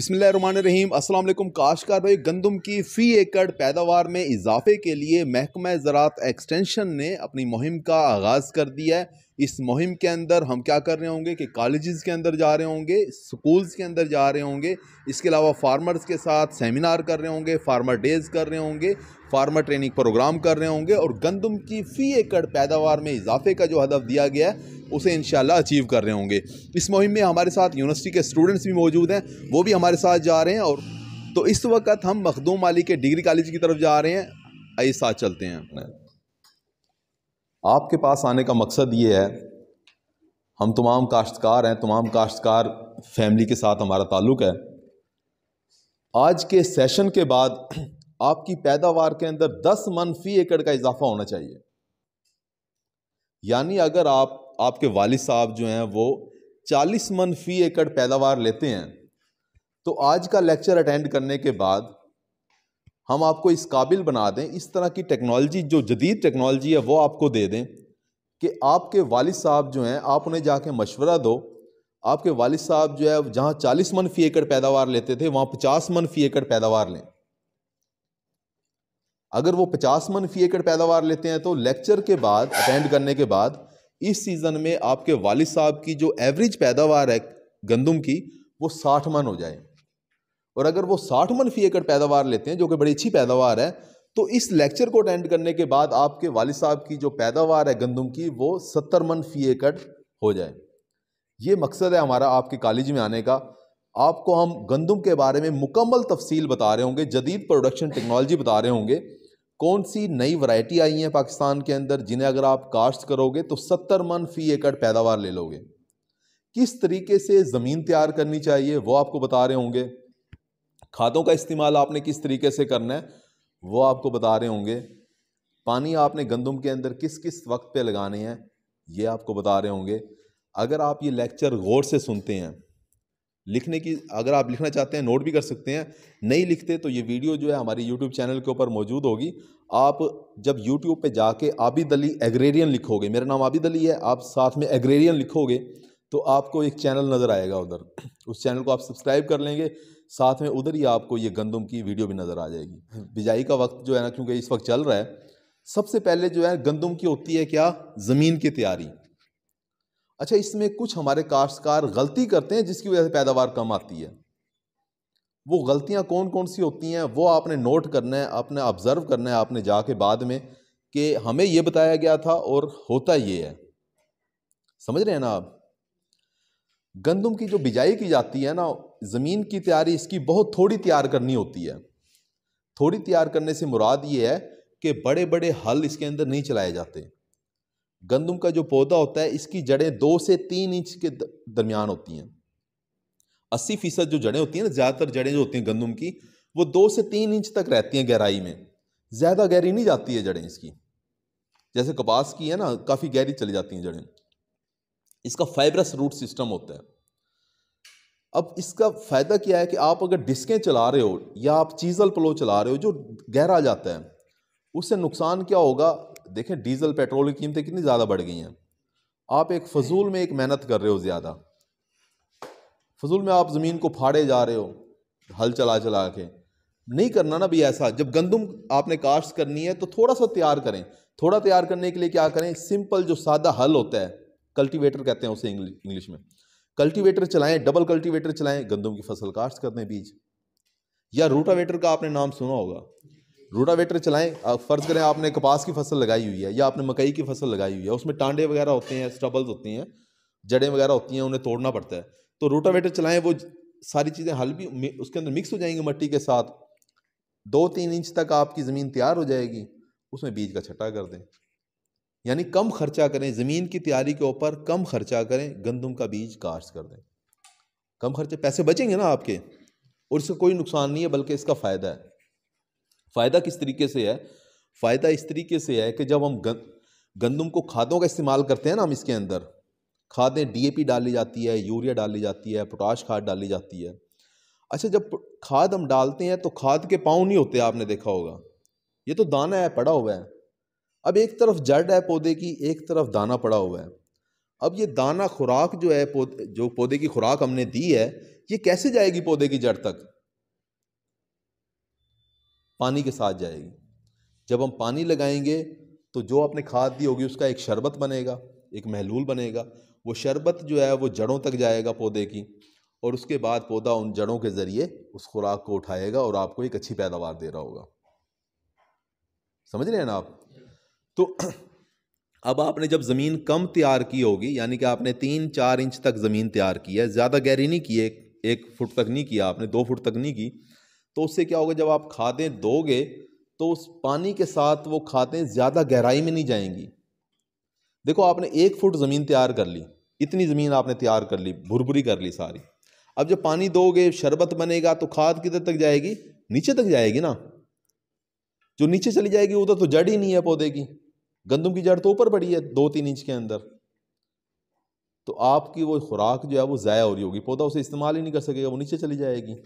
बसमिल असलम काशकार भाई गंदम की फ़ी एकड़ पैदावार में इजाफे के लिए महकमा ज़रात एक्सटेंशन ने अपनी मुहिम का आगाज़ कर दिया है इस मुहिम के अंदर हम क्या कर रहे होंगे कि कॉलेजेस के अंदर जा रहे होंगे स्कूल्स के अंदर जा रहे होंगे इसके अलावा फार्मर्स के साथ सेमिनार कर रहे होंगे फार्मर डेज कर रहे होंगे फार्मर ट्रेनिंग प्रोग्राम कर रहे होंगे और गंदम की फ़ी एकड़ पैदावार में इजाफे का जो हदफ दिया गया है उसे इन अचीव कर रहे होंगे इस मुहिम में हमारे साथ यूनिवर्सिटी के स्टूडेंट्स भी मौजूद हैं वो भी हमारे साथ जा रहे हैं और तो इस वक्त हम मखदूम अली के डिग्री कॉलेज की तरफ जा रहे हैं आइए साथ चलते हैं अपने आपके पास आने का मकसद ये है हम तमाम काश्तकार हैं तमाम काश्तकार फैमिली के साथ हमारा ताल्लुक़ है आज के सेशन के बाद आपकी पैदावार के अंदर 10 मन फ़ी एकड़ का इजाफा होना चाहिए यानी अगर आप आपके वाल साहब जो हैं वो 40 मन फ़ी एकड़ पैदावार लेते हैं तो आज का लेक्चर अटेंड करने के बाद हम आपको इस काबिल बना दें इस तरह की टेक्नोलॉजी जो जदीद टेक्नोलॉजी है वो आपको दे दें कि आपके वालिद साहब जो हैं आप उन्हें जाके मशवरा दो आपके वालिद साहब जो है जहाँ चालीस मन फी एकड़ पैदावार लेते थे वहाँ पचास मन फी एकड़ पैदावार लें अगर वो पचास मन फी एकड़ पैदावार लेते हैं तो लेक्चर के बाद अटेंड करने के बाद इस सीज़न में आपके वालिद साहब की जो एवरेज पैदावार है गंदम की वो साठ मन हो जाए और अगर वो साठ मन फी एकड़ पैदावार लेते हैं जो कि बड़ी अच्छी पैदावार है तो इस लेक्चर को अटेंड करने के बाद आपके वालि साहब की जो पैदावार है गंदम की वो सत्तर मन फी एकड़ हो जाए ये मकसद है हमारा आपके कॉलेज में आने का आपको हम गंदम के बारे में मुकम्मल तफसील बता रहे होंगे जदीद प्रोडक्शन टेक्नोलॉजी बता रहे होंगे कौन सी नई वैरायटी आई है पाकिस्तान के अंदर जिन्हें अगर आप काश्त करोगे तो सत्तर मन फी एकड़ पैदावार ले लोगे किस तरीके से ज़मीन तैयार करनी चाहिए वो आपको बता रहे होंगे खादों का इस्तेमाल आपने किस तरीके से करना है वो आपको बता रहे होंगे पानी आपने गंदम के अंदर किस किस वक्त पे लगाने हैं ये आपको बता रहे होंगे अगर आप ये लेक्चर गौर से सुनते हैं लिखने की अगर आप लिखना चाहते हैं नोट भी कर सकते हैं नहीं लिखते तो ये वीडियो जो है हमारी यूट्यूब चैनल के ऊपर मौजूद होगी आप जब यूट्यूब पे जाके आबिद अली एग्रेरियन लिखोगे मेरा नाम आबिद अली है आप साथ में एग्रेरियन लिखोगे तो आपको एक चैनल नज़र आएगा उधर उस चैनल को आप सब्सक्राइब कर लेंगे साथ में उधर ही आपको ये गंदम की वीडियो भी नज़र आ जाएगी हम्म। बिजाई का वक्त जो है ना क्योंकि इस वक्त चल रहा है सबसे पहले जो है गंदम की होती है क्या ज़मीन की तैयारी अच्छा इसमें कुछ हमारे काश्तकार गलती करते हैं जिसकी वजह से पैदावार कम आती है वो गलतियाँ कौन कौन सी होती हैं वो आपने नोट करना है आपने ऑब्ज़र्व करना है आपने जाके बाद में कि हमें ये बताया गया था और होता ये है समझ रहे हैं ना आप गंदम की जो बिजाई की जाती है ना ज़मीन की तैयारी इसकी बहुत थोड़ी तैयार करनी होती है थोड़ी तैयार करने से मुराद ये है कि बड़े बड़े हल इसके अंदर नहीं चलाए जाते गंदम का जो पौधा होता है इसकी जड़ें दो से तीन इंच के दरमियान होती हैं अस्सी फीसद जो जड़ें होती हैं ना ज़्यादातर जड़ें जो होती हैं गंदम की वो दो से तीन इंच तक रहती हैं गहराई में ज़्यादा गहरी नहीं जाती है जड़ें इसकी जैसे कपास की है ना काफ़ी गहरी चली जाती हैं जड़ें इसका फाइब्रस रूट सिस्टम होता है अब इसका फ़ायदा क्या है कि आप अगर डिस्कें चला रहे हो या आप चीज़ल प्लो चला रहे हो जो गहरा जाता है उससे नुकसान क्या होगा देखें डीजल पेट्रोल की कीमतें कितनी ज़्यादा बढ़ गई हैं आप एक फजूल में एक मेहनत कर रहे हो ज़्यादा फजूल में आप ज़मीन को फाड़े जा रहे हो हल चला चला के नहीं करना ना भी ऐसा जब गंदम आपने काश्त करनी है तो थोड़ा सा तैयार करें थोड़ा तैयार करने के लिए क्या करें सिंपल जो सादा हल होता है कल्टीवेटर कहते हैं उसे इंग्लिश में कल्टीवेटर चलाएं डबल कल्टीवेटर चलाएं गंदम की फसल काश्त कर दें बीज या रूटावेटर का आपने नाम सुना होगा रूटावेटर चलाएं फ़र्ज़ करें आपने कपास की फसल लगाई हुई है या आपने मकई की फसल लगाई हुई है उसमें टांडे वगैरह होते हैं स्टबल्स होती हैं जड़ें वगैरह होती हैं उन्हें तोड़ना पड़ता है तो रूटावेटर चलाएं वो सारी चीज़ें हल भी उसके अंदर मिक्स हो जाएंगी मिट्टी के साथ दो तीन इंच तक आपकी ज़मीन तैयार हो जाएगी उसमें बीज का छट्टा कर दें यानी कम खर्चा करें ज़मीन की तैयारी के ऊपर कम खर्चा करें गंदम का बीज काश्त कर दें कम खर्चे पैसे बचेंगे ना आपके और इसका कोई नुकसान नहीं है बल्कि इसका फ़ायदा है फ़ायदा किस तरीके से है फ़ायदा इस तरीके से है कि जब हम गंदम को खादों का इस्तेमाल करते हैं ना हम इसके अंदर खादें डीएपी डाली जाती है यूरिया डाली जाती है पोटाश खाद डाली जाती है अच्छा जब खाद हम डालते हैं तो खाद के पाँव नहीं होते आपने देखा होगा ये तो दाना है पड़ा हुआ है अब एक तरफ जड़ है पौधे की एक तरफ दाना पड़ा हुआ है अब ये दाना खुराक जो है पौधे जो पौधे की खुराक हमने दी है ये कैसे जाएगी पौधे की जड़ तक पानी के साथ जाएगी जब हम पानी लगाएंगे तो जो आपने खाद दी होगी उसका एक शरबत बनेगा एक महलूल बनेगा वो शरबत जो है वो जड़ों तक जाएगा पौधे की और उसके बाद पौधा उन जड़ों के ज़रिए उस खुराक को उठाएगा और आपको एक अच्छी पैदावार दे रहा होगा समझ रहे हैं ना आप तो अब आपने जब ज़मीन कम तैयार की होगी यानी कि आपने तीन चार इंच तक ज़मीन तैयार की है ज़्यादा गहरी नहीं की एक एक फुट तक नहीं किया आपने दो फुट तक नहीं की तो उससे क्या होगा जब आप खादें दोगे तो उस पानी के साथ वो खादें ज़्यादा गहराई में नहीं जाएंगी देखो आपने एक फुट ज़मीन तैयार कर ली इतनी ज़मीन आपने तैयार कर ली भुरभुरी कर ली सारी अब जब पानी दोगे शरबत बनेगा तो खाद किधर तक जाएगी नीचे तक जाएगी ना जो नीचे चली जाएगी उधर तो जड़ ही नहीं है पौधे की गंदम की जड़ तो ऊपर पड़ी है दो तीन इंच के अंदर तो आपकी वो खुराक जो है वो ज़ाया हो रही होगी पौधा उसे इस्तेमाल ही नहीं कर सकेगा वो नीचे चली जाएगी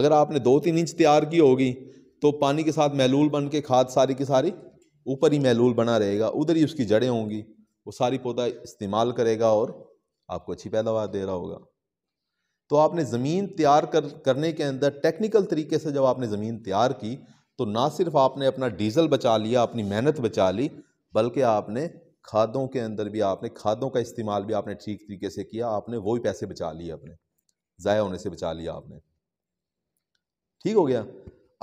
अगर आपने दो तीन इंच तैयार की होगी तो पानी के साथ महलूल बन के खाद सारी की सारी ऊपर ही महलूल बना रहेगा उधर ही उसकी जड़ें होंगी वो सारी पौधा इस्तेमाल करेगा और आपको अच्छी पैदावार दे रहा होगा तो आपने ज़मीन तैयार कर करने के अंदर टेक्निकल तरीके से जब आपने ज़मीन तैयार की तो ना सिर्फ आपने अपना डीजल बचा लिया अपनी मेहनत बचा ली बल्कि आपने खादों के अंदर भी आपने खादों का इस्तेमाल भी आपने ठीक तरीके से किया आपने वो ही पैसे बचा लिए अपने ज़ाया होने से बचा लिया आपने ठीक हो गया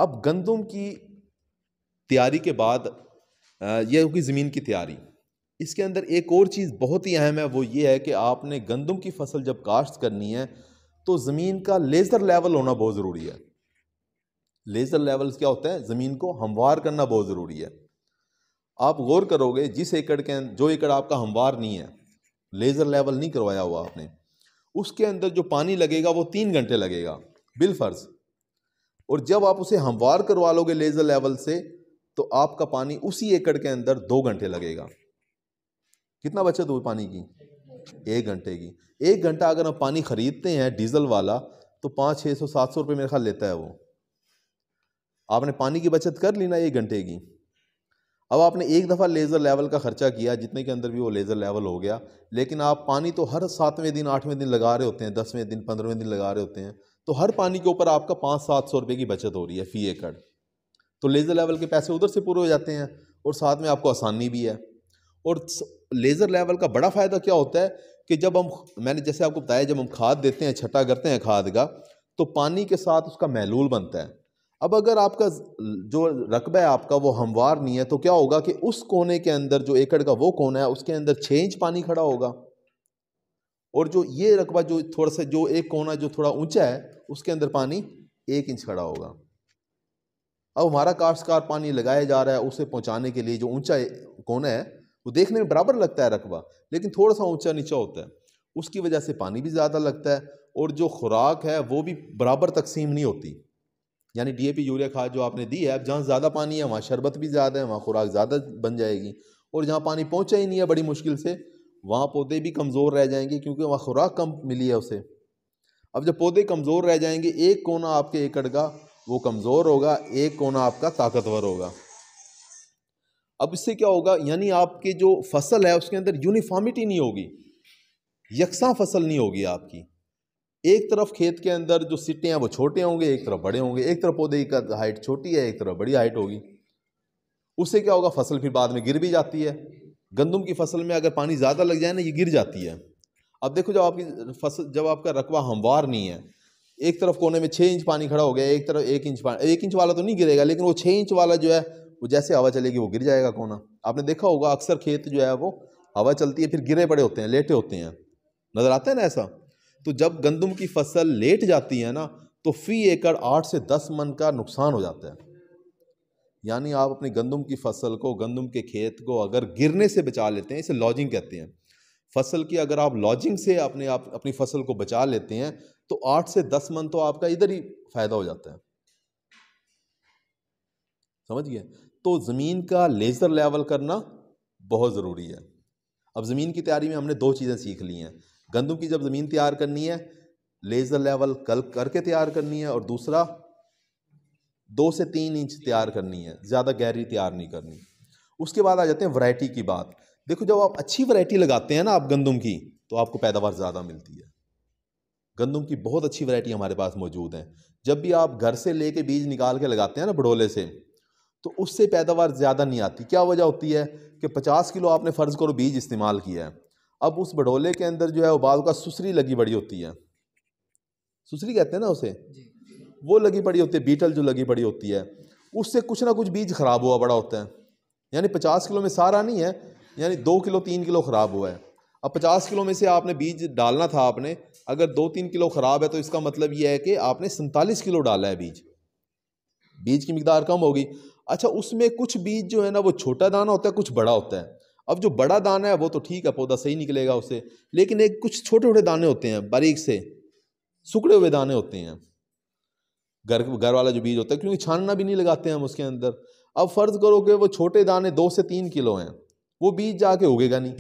अब गंदम की तैयारी के बाद यह होगी ज़मीन की तैयारी इसके अंदर एक और चीज़ बहुत ही अहम है वो ये है कि आपने गंदम की फसल जब काश्त करनी है तो ज़मीन का लेज़र लेवल होना बहुत ज़रूरी है लेज़र लेवल्स क्या होते हैं ज़मीन को हमवार करना बहुत ज़रूरी है आप गौर करोगे जिस एकड़ के अं-, जो एकड़ आपका हमवार नहीं है लेज़र लेवल नहीं करवाया हुआ आपने उसके अंदर जो पानी लगेगा वो तीन घंटे लगेगा बिलफर्ज और जब आप उसे हमवार करवा लोगे लेज़र लेवल से तो आपका पानी उसी एकड़ के अंदर दो घंटे लगेगा कितना बचत हुई पानी की एक घंटे की एक घंटा अगर हम पानी ख़रीदते हैं डीजल वाला तो पाँच छः सौ सात सौ रुपये मेरे ख्याल लेता है वो आपने पानी की बचत कर ली ना एक घंटे की अब आपने एक दफ़ा लेज़र लेवल का ख़र्चा किया जितने के अंदर भी वो लेज़र लेवल हो गया लेकिन आप पानी तो हर सातवें दिन आठवें दिन लगा रहे होते हैं दसवें दिन पंद्रहवें दिन लगा रहे होते हैं तो हर पानी के ऊपर आपका पाँच सात सौ रुपये की बचत हो रही है फ़ी एकड़ तो लेज़र लेवल के पैसे उधर से पूरे हो जाते हैं और साथ में आपको आसानी भी है और लेज़र लेवल का बड़ा फ़ायदा क्या होता है कि जब हम मैंने जैसे आपको बताया जब हम खाद देते हैं छटा करते हैं खाद का तो पानी के साथ उसका महलूल बनता है अब अगर आपका जो रकबा है आपका वो हमवार नहीं है तो क्या होगा कि उस कोने के अंदर जो एकड़ का वो कोना है उसके अंदर छः इंच पानी खड़ा होगा और जो ये रकबा जो थोड़ा सा जो एक कोना जो थोड़ा ऊंचा है उसके अंदर पानी एक इंच खड़ा होगा अब हमारा काश्तकार पानी लगाया जा रहा है उसे पहुंचाने के लिए जो ऊंचा कोना है वो देखने में बराबर लगता है रकबा लेकिन थोड़ा सा ऊंचा नीचा होता है उसकी वजह से पानी भी ज़्यादा लगता है और जो खुराक है वो भी बराबर तकसीम नहीं होती यानी पी यूरिया खाद जो आपने दी है अब जहाँ ज़्यादा पानी है वहाँ शरबत भी ज़्यादा है वहाँ खुराक ज़्यादा बन जाएगी और जहाँ पानी पहुँचा ही नहीं है बड़ी मुश्किल से वहाँ पौधे भी कमज़ोर रह जाएंगे क्योंकि वहाँ खुराक कम मिली है उसे अब जब पौधे कमज़ोर रह जाएंगे एक कोना आपके एकड़ का वो कमज़ोर होगा एक कोना आपका ताकतवर होगा अब इससे क्या होगा यानी आपके जो फसल है उसके अंदर यूनिफॉर्मिटी नहीं होगी यकसा फसल नहीं होगी आपकी एक तरफ खेत के अंदर जो सिट्टे हैं वो छोटे होंगे एक तरफ बड़े होंगे एक तरफ पौधे का हाइट छोटी है एक तरफ बड़ी हाइट होगी उससे क्या होगा फसल फिर बाद में गिर भी जाती है गंदम की फसल में अगर पानी ज़्यादा लग जाए ना ये गिर जाती है अब देखो जब आपकी फसल जब आपका रकबा हमवार नहीं है एक तरफ कोने में छः इंच पानी खड़ा हो गया एक तरफ एक इंच पानी एक इंच वाला तो नहीं गिरेगा लेकिन वो छः इंच वाला जो है वो जैसे हवा चलेगी वो गिर जाएगा कोना आपने देखा होगा अक्सर खेत जो है वो हवा चलती है फिर गिरे पड़े होते हैं लेटे होते हैं नज़र आता है ना ऐसा तो जब गंदम की फसल लेट जाती है ना तो फी एकड़ आठ से दस मन का नुकसान हो जाता है यानी आप अपनी गंदम की फसल को गंदम के खेत को अगर गिरने से बचा लेते हैं इसे लॉजिंग कहते हैं फसल की अगर आप लॉजिंग से अपने आप अपनी फसल को बचा लेते हैं तो आठ से दस मन तो आपका इधर ही फायदा हो जाता है समझ गए तो ज़मीन का लेज़र लेवल करना बहुत ज़रूरी है अब ज़मीन की तैयारी में हमने दो चीज़ें सीख ली हैं गंदम की जब ज़मीन तैयार करनी है लेज़र लेवल कल करके तैयार करनी है और दूसरा दो से तीन इंच तैयार करनी है ज़्यादा गहरी तैयार नहीं करनी उसके बाद आ जाते हैं वैरायटी की बात देखो जब आप अच्छी वैरायटी लगाते हैं ना आप गंदम की तो आपको पैदावार ज़्यादा मिलती है गंदम की बहुत अच्छी वैरायटी हमारे पास मौजूद है जब भी आप घर से कर बीज निकाल के लगाते हैं ना बड़ोले से तो उससे पैदावार ज़्यादा नहीं आती क्या वजह होती है कि पचास किलो आपने फ़र्ज़ करो बीज इस्तेमाल किया है अब उस बडोले के अंदर जो है वो बाल का सुसरी लगी बड़ी होती है सुसरी कहते हैं ना उसे वो लगी पड़ी होती है बीटल जो लगी पड़ी होती है उससे कुछ ना कुछ बीज ख़राब हुआ बड़ा होता है यानी पचास किलो में सारा नहीं है यानी दो किलो तीन किलो ख़राब हुआ है अब पचास किलो में से आपने बीज डालना था आपने अगर दो तीन किलो ख़राब है तो इसका मतलब यह है कि आपने सैंतालीस किलो डाला है बीज बीज की मकदार कम होगी अच्छा उसमें कुछ बीज जो है ना वो छोटा दाना होता है कुछ बड़ा होता है अब जो बड़ा दाना है वो तो ठीक है पौधा सही निकलेगा उसे लेकिन एक कुछ छोटे छोटे दाने होते हैं बारीक से सुखड़े हुए दाने होते हैं घर घर वाला जो बीज होता है क्योंकि छानना भी नहीं लगाते हैं हम उसके अंदर अब फ़र्ज़ करो कि वो छोटे दाने दो से तीन किलो हैं वो बीज जाके उगेगा नहीं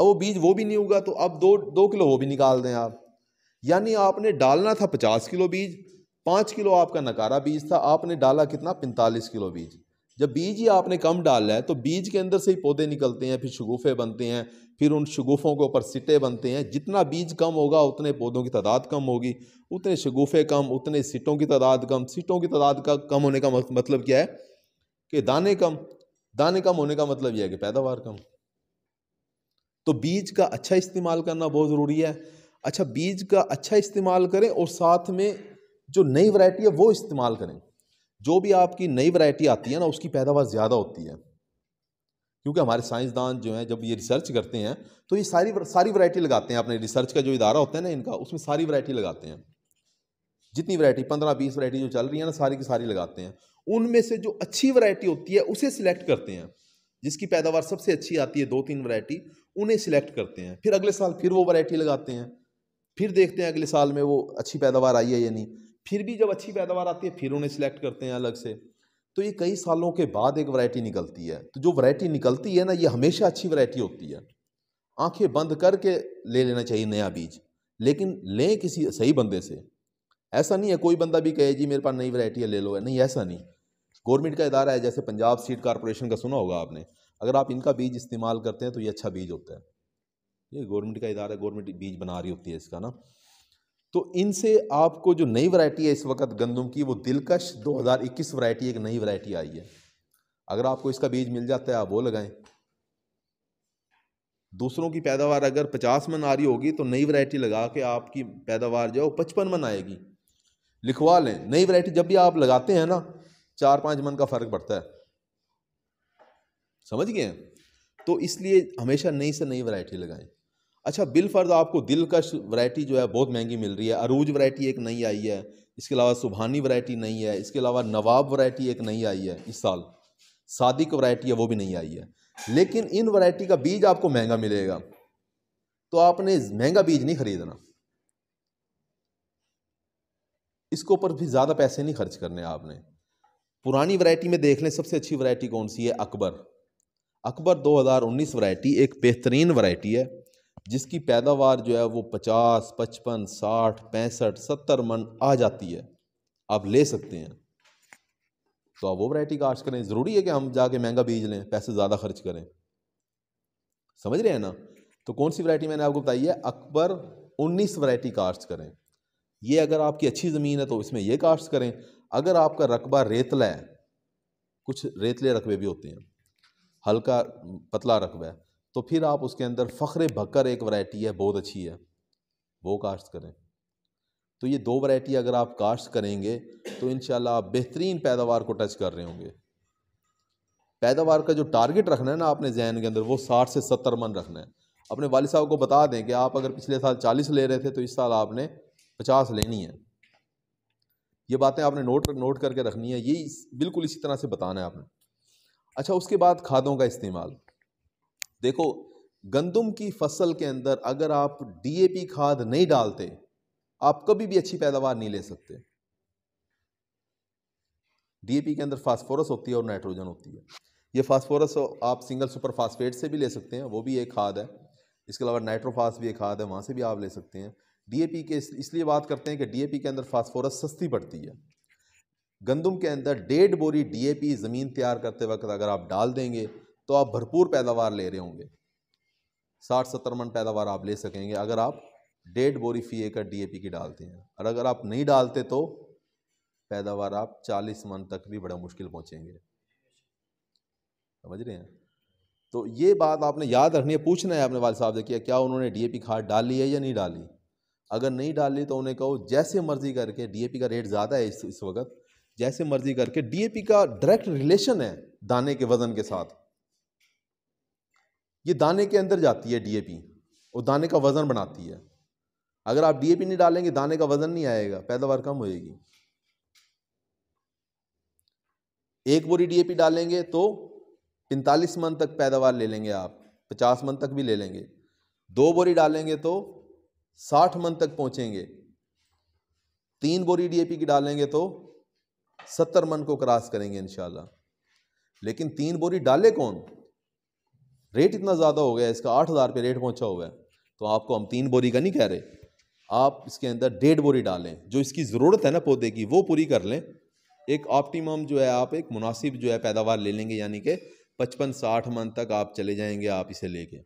अब वो बीज वो भी नहीं उगा तो अब दो दो किलो वो भी निकाल दें आप यानी आपने डालना था पचास किलो बीज पाँच किलो आपका नकारा बीज था आपने डाला कितना पैंतालीस किलो बीज जब बीज ही आपने कम डाला है तो बीज के अंदर से ही पौधे निकलते हैं फिर शगुफे बनते हैं फिर उन शगुफों के ऊपर सिटे बनते हैं जितना बीज कम होगा उतने पौधों की तादाद कम होगी उतने शगुफे कम उतने सिटों की तादाद कम सिटों की तादाद का कम होने का मतलब क्या है कि दाने कम दाने कम होने का मतलब यह है कि पैदावार कम तो बीज का अच्छा इस्तेमाल करना बहुत ज़रूरी है अच्छा बीज का अच्छा इस्तेमाल करें और साथ में जो नई वैरायटी है वो इस्तेमाल करें जो भी आपकी नई वैरायटी आती है ना उसकी पैदावार ज़्यादा होती है क्योंकि हमारे साइंसदान जो हैं जब ये रिसर्च करते हैं तो ये सारी सारी वैरायटी लगाते हैं अपने रिसर्च का जो इदारा होता है ना इनका उसमें सारी वैरायटी लगाते हैं जितनी वैरायटी पंद्रह बीस वैरायटी जो चल रही है ना सारी की सारी लगाते हैं उनमें से जो अच्छी वैरायटी होती है उसे सिलेक्ट करते हैं जिसकी पैदावार सबसे अच्छी आती है दो तीन वैरायटी उन्हें सिलेक्ट करते हैं फिर अगले साल फिर वो वैरायटी लगाते हैं फिर देखते हैं अगले साल में वो अच्छी पैदावार आई है या नहीं फिर भी जब अच्छी पैदावार आती है फिर उन्हें सिलेक्ट करते हैं अलग से तो ये कई सालों के बाद एक वैरायटी निकलती है तो जो वैरायटी निकलती है ना ये हमेशा अच्छी वैरायटी होती है आंखें बंद करके ले लेना चाहिए नया बीज लेकिन लें किसी सही बंदे से ऐसा नहीं है कोई बंदा भी कहे जी मेरे पास नई वैरायटी है ले लो है नहीं ऐसा नहीं गवर्नमेंट का इदारा है जैसे पंजाब सीड कॉरपोरेशन का सुना होगा आपने अगर आप इनका बीज इस्तेमाल करते हैं तो ये अच्छा बीज होता है ये गवर्नमेंट का इदारा गवर्नमेंट बीज बना रही होती है इसका ना तो इनसे आपको जो नई वैरायटी है इस वक्त गंदम की वो दिलकश 2021 वैरायटी एक नई वैरायटी आई है अगर आपको इसका बीज मिल जाता है आप वो लगाएं दूसरों की पैदावार अगर 50 मन आ रही होगी तो नई वैरायटी लगा के आपकी पैदावार जो है वो पचपन मन आएगी लिखवा लें नई वैरायटी जब भी आप लगाते हैं ना चार पाँच मन का फ़र्क पड़ता है समझ गए तो इसलिए हमेशा नई से नई वैरायटी लगाएं अच्छा बिल फर्ज आपको दिलकश वैरायटी जो है बहुत महंगी मिल रही है अरूज वैरायटी एक नई आई है इसके अलावा सुबहानी वैरायटी नहीं है इसके अलावा नवाब वैरायटी एक नई आई है इस साल सादिक वैरायटी है वो भी नहीं आई है लेकिन इन वैरायटी का बीज आपको महंगा मिलेगा तो आपने महंगा बीज नहीं खरीदना इसके ऊपर भी ज़्यादा पैसे नहीं खर्च करने आपने पुरानी वैरायटी में देख लें सबसे अच्छी वैरायटी कौन सी है अकबर अकबर 2019 वैरायटी एक बेहतरीन वैरायटी है जिसकी पैदावार जो है वो पचास पचपन साठ पैंसठ सत्तर मन आ जाती है आप ले सकते हैं तो आप वो वैरायटी काश करें ज़रूरी है कि हम जाके महंगा बीज लें पैसे ज़्यादा खर्च करें समझ रहे हैं ना तो कौन सी वैरायटी मैंने आपको बताई है अकबर उन्नीस वैरायटी काश्त करें ये अगर आपकी अच्छी ज़मीन है तो इसमें यह काश्त करें अगर आपका रकबा रेतला है कुछ रेतले रकबे भी होते हैं हल्का पतला रकबा है तो फिर आप उसके अंदर फ़खरे भक्कर एक वैरायटी है बहुत अच्छी है वो काश्त करें तो ये दो वैरायटी अगर आप काश्त करेंगे तो इन आप बेहतरीन पैदावार को टच कर रहे होंगे पैदावार का जो टारगेट रखना है ना आपने जहन के अंदर वो साठ से सत्तर मन रखना है अपने वाल साहब को बता दें कि आप अगर पिछले साल चालीस ले रहे थे तो इस साल आपने पचास लेनी है ये बातें आपने नोट नोट करके रखनी है ये बिल्कुल इसी तरह से बताना है आपने अच्छा उसके बाद खादों का इस्तेमाल देखो गंदम की फसल के अंदर अगर आप डीएपी खाद नहीं डालते आप कभी भी अच्छी पैदावार नहीं ले सकते डीएपी के अंदर फास्फोरस होती है और नाइट्रोजन होती है ये फास्फोरस आप सिंगल सुपर फास्फेट से भी ले सकते हैं वो भी एक खाद है इसके अलावा नाइट्रोफास भी एक खाद है वहाँ से भी आप ले सकते हैं डीएपी के इसलिए बात करते हैं कि डीएपी के अंदर फास्फोरस सस्ती पड़ती है गंदम के अंदर डेढ़ बोरी डीएपी ज़मीन तैयार करते वक्त अगर आप डाल देंगे तो आप भरपूर पैदावार ले रहे होंगे साठ सत्तर मन पैदावार आप ले सकेंगे अगर आप डेढ़ बोरी फी एकड़ डीएपी की डालते हैं और अगर आप नहीं डालते तो पैदावार आप चालीस मन तक भी बड़ा मुश्किल पहुँचेंगे समझ रहे हैं तो ये बात आपने याद रखनी है पूछना है आपने वाले साहब से किया क्या उन्होंने डीएपी खाद डाली है या नहीं डाली अगर नहीं डाली तो उन्हें कहो जैसे मर्जी करके डीएपी का रेट ज़्यादा है इस इस वक्त जैसे मर्जी करके डीएपी का डायरेक्ट रिलेशन है दाने के वज़न के साथ ये दाने के अंदर जाती है डीएपी और दाने का वज़न बनाती है अगर आप डीएपी नहीं डालेंगे दाने का वज़न नहीं आएगा पैदावार कम होएगी एक बोरी डीएपी डालेंगे तो पैंतालीस मन तक पैदावार ले लेंगे आप पचास मन तक भी ले लेंगे दो बोरी डालेंगे तो साठ मन तक पहुँचेंगे तीन बोरी डीएपी की डालेंगे तो सत्तर मन को क्रॉस करेंगे इनशाला लेकिन तीन बोरी डाले कौन रेट इतना ज़्यादा हो गया इसका आठ हज़ार रुपये रेट पहुंचा हुआ है तो आपको हम तीन बोरी का नहीं कह रहे आप इसके अंदर डेढ़ बोरी डालें जो इसकी ज़रूरत है ना पौधे की वो पूरी कर लें एक ऑप्टिमम जो है आप एक मुनासिब जो है पैदावार ले लेंगे यानी कि पचपन साठ मन तक आप चले जाएंगे आप इसे लेके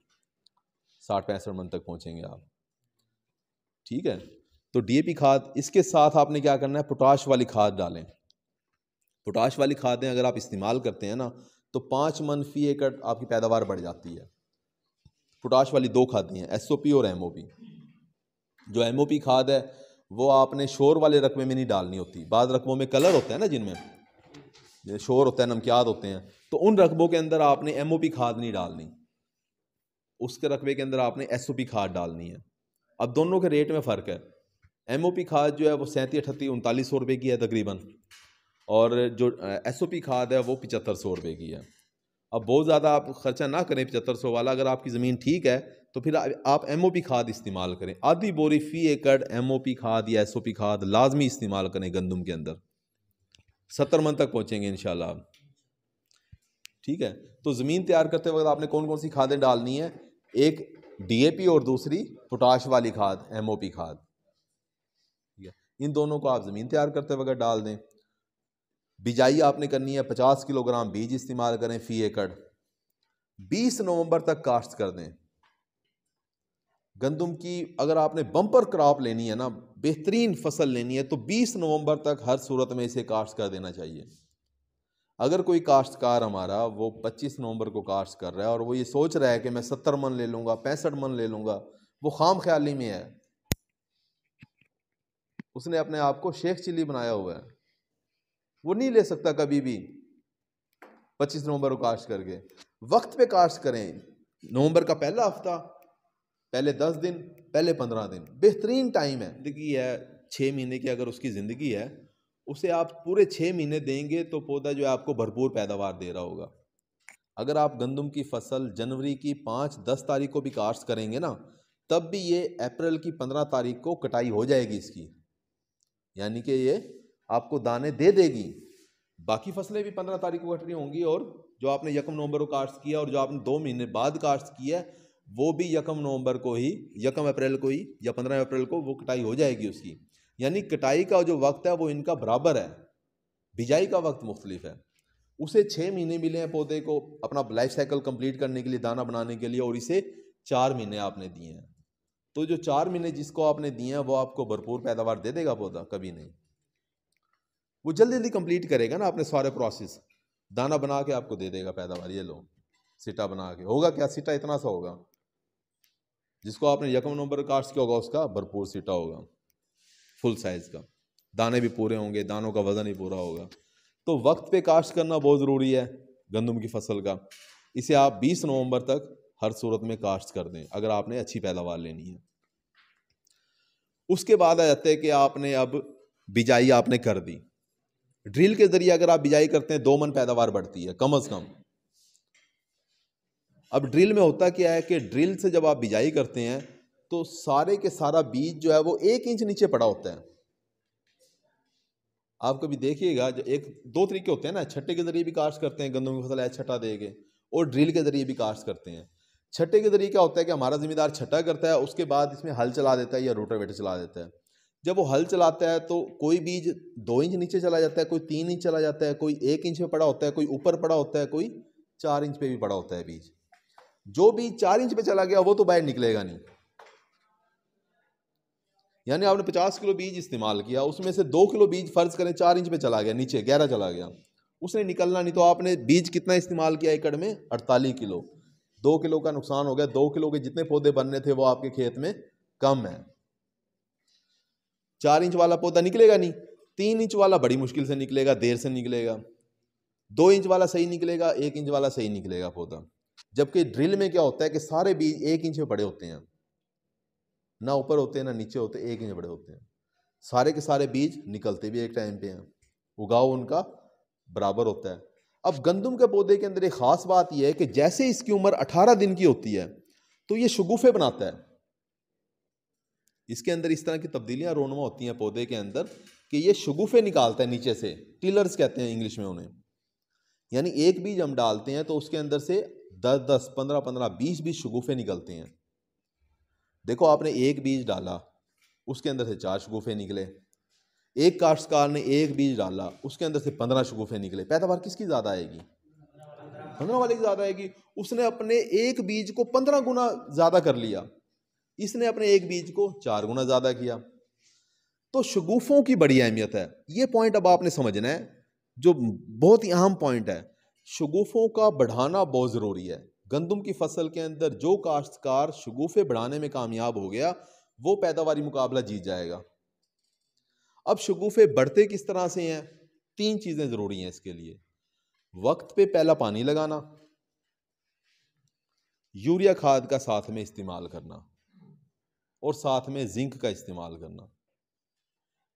साठ पैंसठ मन तक पहुँचेंगे आप ठीक है तो पी खाद इसके साथ आपने क्या करना है पोटाश वाली खाद डालें पोटाश वाली खादें अगर आप इस्तेमाल करते हैं ना तो पाँच मन फी एकड़ आपकी पैदावार बढ़ जाती है पोटाश वाली दो खादी हैं एस और एम जो एम खाद है वो आपने शोर वाले रकबे में नहीं डालनी होती बाद रकबों में कलर होता है ना जिनमें शोर होता है नमकियात होते हैं तो उन रकबों के अंदर आपने एम खाद नहीं डालनी उसके रकबे के अंदर आपने एस खाद डालनी है अब दोनों के रेट में फ़र्क है एम खाद जो है वो सैंतीस अठत्ती उनतालीस सौ रुपये की है तकरीबन और जो एस ओ पी खाद है वो पचहत्तर सौ रुपये की है अब बहुत ज़्यादा आप खर्चा ना करें पचहत्तर सौ वाला अगर आपकी ज़मीन ठीक है तो फिर आप एम ओ पी खाद इस्तेमाल करें आधी बोरी फ़ी एकड़ एम ओ पी खाद या एस ओ पी खाद लाजमी इस्तेमाल करें गंदम के अंदर सत्तर मन तक पहुँचेंगे इन ठीक है तो ज़मीन तैयार करते वक्त आपने कौन कौन सी खादें डालनी है एक पी और दूसरी पोटाश वाली खाद पी खाद इन दोनों को आप ज़मीन तैयार करते वक्त डाल दें बिजाई आपने करनी है पचास किलोग्राम बीज इस्तेमाल करें फ़ी एकड़ बीस नवंबर तक काश्त कर दें गंदम की अगर आपने बम्पर क्रॉप लेनी है ना बेहतरीन फसल लेनी है तो 20 नवंबर तक हर सूरत में इसे काश्त कर देना चाहिए अगर कोई काश्तकार हमारा वो 25 नवंबर को काश्त कर रहा है और वो ये सोच रहा है कि मैं 70 मन ले लूँगा पैंसठ मन ले लूँगा वो खाम ख्याली में है उसने अपने आप को शेख चिल्ली बनाया हुआ है वो नहीं ले सकता कभी भी पच्चीस नवंबर को काश्त करके वक्त पे काश्त करें नवंबर का पहला हफ्ता पहले दस दिन पहले पंद्रह दिन बेहतरीन टाइम है ज़िंदगी है छः महीने की अगर उसकी ज़िंदगी है उसे आप पूरे छः महीने देंगे तो पौधा जो है आपको भरपूर पैदावार दे रहा होगा अगर आप गंदम की फसल जनवरी की पाँच दस तारीख को भी काश्त करेंगे ना तब भी ये अप्रैल की पंद्रह तारीख को कटाई हो जाएगी इसकी यानी कि ये आपको दाने दे देगी बाकी फसलें भी पंद्रह तारीख को कटनी होंगी और जो आपने यकम नवंबर को काश्त किया और जो आपने दो महीने बाद काश्त किया है वो भी यकम नवंबर को ही यकम अप्रैल को ही या पंद्रह अप्रैल को वो कटाई हो जाएगी उसकी यानी कटाई का जो वक्त है वो इनका बराबर है बिजाई का वक्त मुख्तलिफ है उसे छः महीने मिले हैं पौधे को अपना लाइफ साइकिल कंप्लीट करने के लिए दाना बनाने के लिए और इसे चार महीने आपने दिए हैं तो जो चार महीने जिसको आपने दिए हैं वो आपको भरपूर पैदावार दे देगा पौधा कभी नहीं वो जल्दी जल्दी कंप्लीट करेगा ना अपने सारे प्रोसेस दाना बना के आपको दे देगा पैदावार ये लो सिटा बना के होगा क्या सिटा इतना सा होगा जिसको आपने यकम नंबर कास्ट किया होगा उसका भरपूर सिटा होगा फुल साइज़ का दाने भी पूरे होंगे दानों का वज़न ही पूरा होगा तो वक्त पे काश्त करना बहुत ज़रूरी है गंदम की फसल का इसे आप 20 नवंबर तक हर सूरत में काश्त कर दें अगर आपने अच्छी पैदावार लेनी है उसके बाद आ जाते हैं कि आपने अब बिजाई आपने कर दी ड्रिल के जरिए अगर आप बिजाई करते हैं दो मन पैदावार बढ़ती है कम अज कम अब ड्रिल में होता क्या है कि ड्रिल से जब आप बिजाई करते हैं तो सारे के सारा बीज जो है वो एक इंच नीचे पड़ा होता है आप कभी देखिएगा जो एक दो तरीके होते हैं ना छट्टे के जरिए भी काश्त करते हैं गंदों की फसल है छटा देंगे और ड्रिल के जरिए भी काश्त करते हैं छट्टे के जरिए क्या होता है कि हमारा जिम्मेदार छट्टा करता है उसके बाद इसमें हल चला देता है या रोटावेटर चला देता है जब वो हल चलाता है तो कोई बीज दो इंच नीचे चला जाता है कोई तीन इंच चला जाता है कोई एक इंच में पड़ा होता है कोई ऊपर पड़ा होता है कोई चार इंच पे भी पड़ा होता है बीज जो बीज चार इंच पे चला गया वो तो बाहर निकलेगा नहीं यानी आपने पचास किलो बीज इस्तेमाल किया उसमें से दो किलो बीज फर्ज करें चार इंच पे चला गया नीचे ग्यारह चला गया उसने निकलना नहीं तो आपने बीज कितना इस्तेमाल किया एकड़ में अड़तालीस किलो दो किलो का नुकसान हो गया दो किलो के जितने पौधे बनने थे वो आपके खेत में कम है चार इंच वाला पौधा निकलेगा नहीं तीन इंच वाला बड़ी मुश्किल से निकलेगा देर से निकलेगा दो इंच वाला सही निकलेगा एक इंच वाला सही निकलेगा पौधा जबकि ड्रिल में क्या होता है कि सारे बीज एक इंच में बड़े होते हैं ना ऊपर होते हैं ना नीचे होते एक इंच बड़े होते हैं सारे के सारे बीज निकलते भी एक टाइम पे हैं उगाओ उनका बराबर होता है अब गंदम के पौधे के अंदर एक ख़ास बात यह है कि जैसे इसकी उम्र 18 दिन की होती है तो ये शगुफे बनाता है इसके अंदर इस तरह की तब्दीलियाँ रोनमा होती हैं पौधे के अंदर कि ये शगुफे निकालता है नीचे से टिलर्स कहते हैं इंग्लिश में उन्हें यानी एक बीज हम डालते हैं तो उसके अंदर से दस दस पंद्रह पंद्रह बीस बीस शगुफे निकलते हैं देखो आपने एक बीज डाला उसके अंदर से चार शगुफे निकले एक काश्तकार ने एक बीज डाला उसके अंदर से पंद्रह शगुफे निकले पैदावार किसकी ज़्यादा आएगी पंद्रह वाले की ज़्यादा आएगी उसने अपने एक बीज को पंद्रह गुना ज़्यादा कर लिया इसने अपने एक बीज को चार गुना ज़्यादा किया तो शगुफ़ों की बड़ी अहमियत है ये पॉइंट अब आपने समझना है जो बहुत ही अहम पॉइंट है शगुफ़ों का बढ़ाना बहुत ज़रूरी है गंदम की फसल के अंदर जो काश्तकार शगुफ़े बढ़ाने में कामयाब हो गया वो पैदावारी मुकाबला जीत जाएगा अब शगुफ़े बढ़ते किस तरह से हैं तीन चीज़ें ज़रूरी हैं इसके लिए वक्त पे पहला पानी लगाना यूरिया खाद का साथ में इस्तेमाल करना और साथ में जिंक का इस्तेमाल करना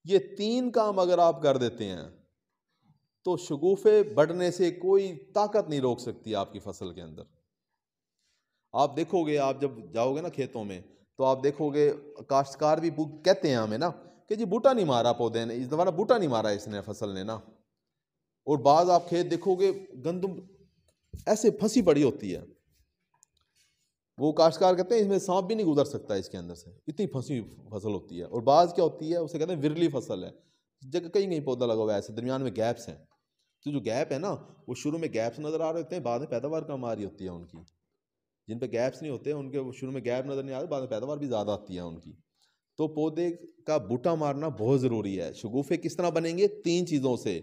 ये तीन काम अगर आप कर देते हैं तो शगुफे बढ़ने से कोई ताकत नहीं रोक सकती आपकी फसल के अंदर आप देखोगे आप जब जाओगे ना खेतों में तो आप देखोगे काश्तकार भी कहते हैं हमें ना कि जी बूटा नहीं मारा पौधे ने इस दफ़ा ना बूटा नहीं मारा इसने फसल ने ना और बाद आप खेत देखोगे गंदम ऐसे फंसी पड़ी होती है वो काश्तकार कहते हैं इसमें सांप भी नहीं गुजर सकता इसके अंदर से इतनी फंसी फसल होती है और बाज़ क्या होती है उसे कहते हैं विरली फसल है जगह कहीं कहीं पौधा लगा हुआ है ऐसे दरमियान में गैप्स हैं तो जो गैप है ना वो शुरू में गैप्स नज़र आ रहे होते हैं बाद में पैदावार कम आ रही होती है उनकी जिन पर गैप्स नहीं होते उनके शुरू में गैप नज़र नहीं आ रहे बाद में पैदावार भी ज़्यादा आती है उनकी तो पौधे का बूटा मारना बहुत ज़रूरी है शगुफे किस तरह बनेंगे तीन चीज़ों से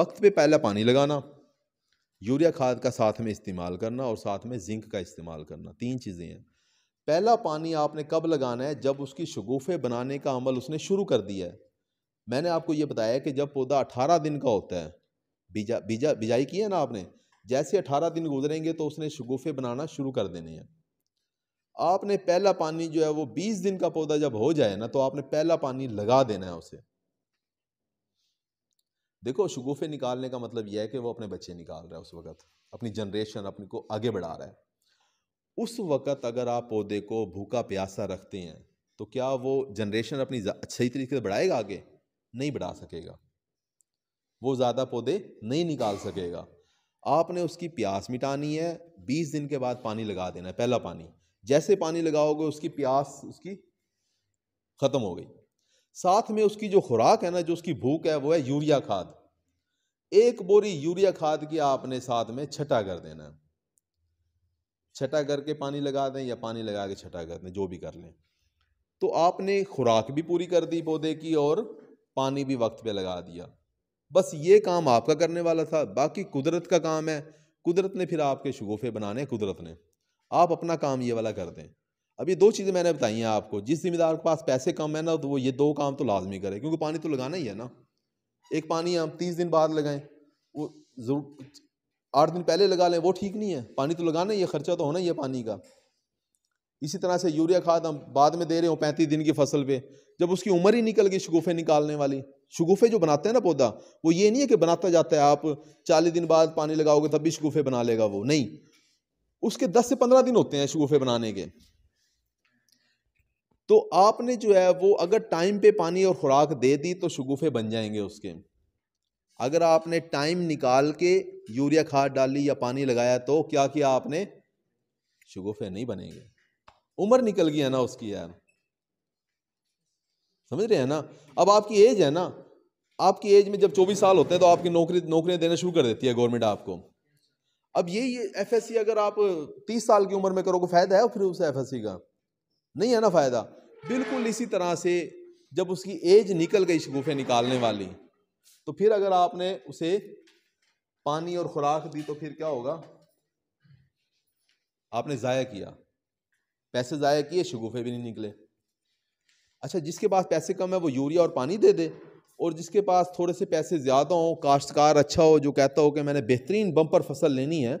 वक्त पर पहला पानी लगाना यूरिया खाद का साथ में इस्तेमाल करना और साथ में जिंक का इस्तेमाल करना तीन चीज़ें हैं पहला पानी आपने कब लगाना है जब उसकी शगुफ़े बनाने का अमल उसने शुरू कर दिया है मैंने आपको ये बताया कि जब पौधा अठारह दिन का होता है बीजा बीजा बिजाई की है ना आपने जैसे अठारह दिन गुजरेंगे तो उसने शगुफ़े बनाना शुरू कर देने हैं आपने पहला पानी जो है वो बीस दिन का पौधा जब हो जाए ना तो आपने पहला पानी लगा देना है उसे देखो शगुफे निकालने का मतलब यह है कि वो अपने बच्चे निकाल रहा है उस वक्त अपनी जनरेशन अपने को आगे बढ़ा रहा है उस वक्त अगर आप पौधे को भूखा प्यासा रखते हैं तो क्या वो जनरेशन अपनी सही तरीके से बढ़ाएगा आगे नहीं बढ़ा सकेगा वो ज़्यादा पौधे नहीं निकाल सकेगा आपने उसकी प्यास मिटानी है बीस दिन के बाद पानी लगा देना है पहला पानी जैसे पानी लगाओगे उसकी प्यास उसकी ख़त्म हो गई साथ में उसकी जो खुराक है ना जो उसकी भूख है वो है यूरिया खाद एक बोरी यूरिया खाद की आपने साथ में छटा कर देना छटा करके पानी लगा दें या पानी लगा के छटा कर दें जो भी कर लें तो आपने खुराक भी पूरी कर दी पौधे की और पानी भी वक्त पे लगा दिया बस ये काम आपका करने वाला था बाकी कुदरत का काम है कुदरत ने फिर आपके शगोफे बनाने कुदरत ने आप अपना काम ये वाला कर दें अब ये दो चीज़ें मैंने बताई हैं आपको जिस जिम्मेदार के पास पैसे कम है ना तो वो ये दो काम तो लाजमी करे क्योंकि पानी तो लगाना ही है ना एक पानी हम तीस दिन बाद लगाएं वो जरूर आठ दिन पहले लगा लें वो ठीक नहीं है पानी तो लगाना ही है खर्चा तो होना ही है पानी का इसी तरह से यूरिया खाद हम बाद में दे रहे हो पैंतीस दिन की फसल पे जब उसकी उम्र ही निकल गई शगुफे निकालने वाली शगुफे जो बनाते हैं ना पौधा वो ये नहीं है कि बनाता जाता है आप चालीस दिन बाद पानी लगाओगे तब भी शगुफे बना लेगा वो नहीं उसके दस से पंद्रह दिन होते हैं शगुफे बनाने के तो आपने जो है वो अगर टाइम पे पानी और ख़ुराक दे दी तो शगुफे बन जाएंगे उसके अगर आपने टाइम निकाल के यूरिया खाद डाली या पानी लगाया तो क्या किया आपने शगुफे नहीं बनेंगे उम्र निकल गई है ना उसकी यार समझ रहे हैं ना अब आपकी एज है ना आपकी एज में जब 24 साल होते हैं तो आपकी नौकरी नौकरियां देना शुरू कर देती है गवर्नमेंट आपको अब ये एफएससी अगर आप 30 साल की उम्र में करोगे फ़ायदा है फिर उस एफ का नहीं है ना फ़ायदा बिल्कुल इसी तरह से जब उसकी एज निकल गई शगुफे निकालने वाली तो फिर अगर आपने उसे पानी और खुराक दी तो फिर क्या होगा आपने ज़ाया किया पैसे ज़ाया किए शगुफे भी नहीं निकले अच्छा जिसके पास पैसे कम है वो यूरिया और पानी दे दे और जिसके पास थोड़े से पैसे ज़्यादा हों काश्तकार अच्छा हो जो कहता हो कि मैंने बेहतरीन बम्पर फसल लेनी है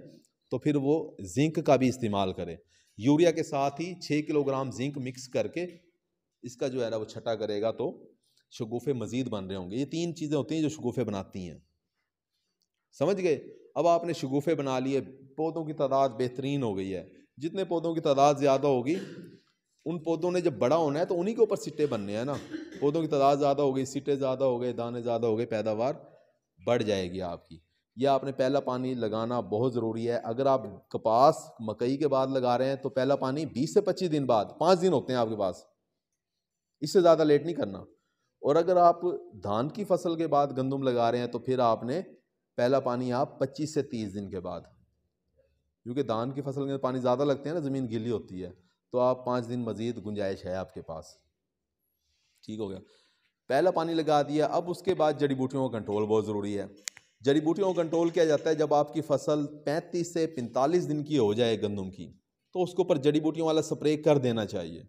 तो फिर वो जिंक का भी इस्तेमाल करे यूरिया के साथ ही छः किलोग्राम जिंक मिक्स करके इसका जो है ना वो छटा करेगा तो शगुफे मज़ीद बन रहे होंगे ये तीन चीज़ें होती हैं जो शगुफे बनाती हैं समझ गए अब आपने शगुफे बना लिए पौधों की तादाद बेहतरीन हो गई है जितने पौधों की तादाद ज़्यादा होगी उन पौधों ने जब बड़ा होना है तो उन्हीं के ऊपर सिट्टे बनने हैं ना पौधों की तादाद ज़्यादा हो गई सिट्टे ज़्यादा हो गए दाने ज़्यादा हो गए पैदावार बढ़ जाएगी आपकी यह आपने पहला पानी लगाना बहुत ज़रूरी है अगर आप कपास मकई के बाद लगा रहे हैं तो पहला पानी बीस से पच्चीस दिन बाद पाँच दिन होते हैं आपके पास इससे ज़्यादा लेट नहीं करना और अगर आप धान की फसल के बाद गंदम लगा रहे हैं तो फिर आपने पहला पानी आप 25 से 30 दिन के बाद क्योंकि धान की फसल में पानी ज़्यादा लगते हैं ना ज़मीन गीली होती है तो आप पाँच दिन मज़ीद गुंजाइश है आपके पास ठीक हो गया पहला पानी लगा दिया अब उसके बाद जड़ी बूटियों का कंट्रोल बहुत ज़रूरी है जड़ी बूटियों का कंट्रोल किया जाता है जब आपकी फसल 35 से 45 दिन की हो जाए गंदम की तो उसके ऊपर जड़ी बूटियों वाला स्प्रे कर देना चाहिए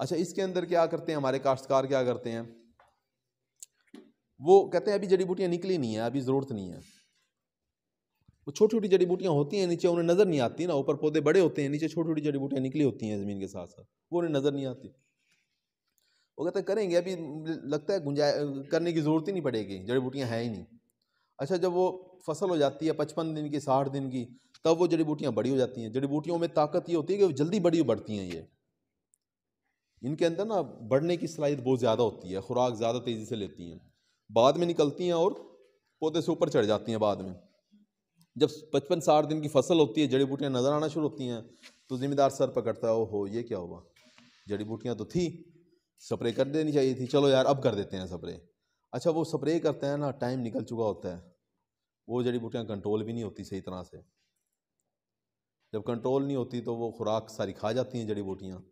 अच्छा इसके अंदर क्या करते हैं हमारे काश्तकार क्या करते हैं वो कहते हैं अभी जड़ी बूटियाँ निकली नहीं है अभी ज़रूरत नहीं है वो छोटी छोटी जड़ी बूटियाँ होती हैं नीचे उन्हें नज़र नहीं आती ना ऊपर पौधे बड़े होते हैं नीचे छोटी छोटी जड़ी बूटियाँ निकली होती हैं ज़मीन के साथ साथ वो उन्हें नज़र नहीं आती वो कहते हैं करेंगे अभी लगता है गुंजाय करने की ज़रूरत ही नहीं पड़ेगी जड़ी बूटियाँ हैं ही नहीं अच्छा जब वो फसल हो जाती है पचपन दिन की साठ दिन की तब वो जड़ी बूटियाँ बड़ी हो जाती हैं जड़ी बूटियों में ताकत ये होती है कि वो जल्दी बड़ी बढ़ती हैं ये इनके अंदर ना बढ़ने की सलाहियत बहुत ज़्यादा होती है खुराक ज़्यादा तेज़ी से लेती हैं बाद में निकलती हैं और पौधे से ऊपर चढ़ जाती हैं बाद में जब पचपन साठ दिन की फसल होती है जड़ी बूटियाँ नज़र आना शुरू होती हैं तो ज़िम्मेदार सर पकड़ता है ओहो ये क्या हुआ जड़ी बूटियाँ तो थी स्प्रे कर देनी चाहिए थी चलो यार अब कर देते हैं स्प्रे अच्छा वो स्प्रे करते हैं ना टाइम निकल चुका होता है वो जड़ी बूटियाँ कंट्रोल भी नहीं होती सही तरह से जब कंट्रोल नहीं होती तो वो खुराक सारी खा जाती हैं जड़ी बूटियाँ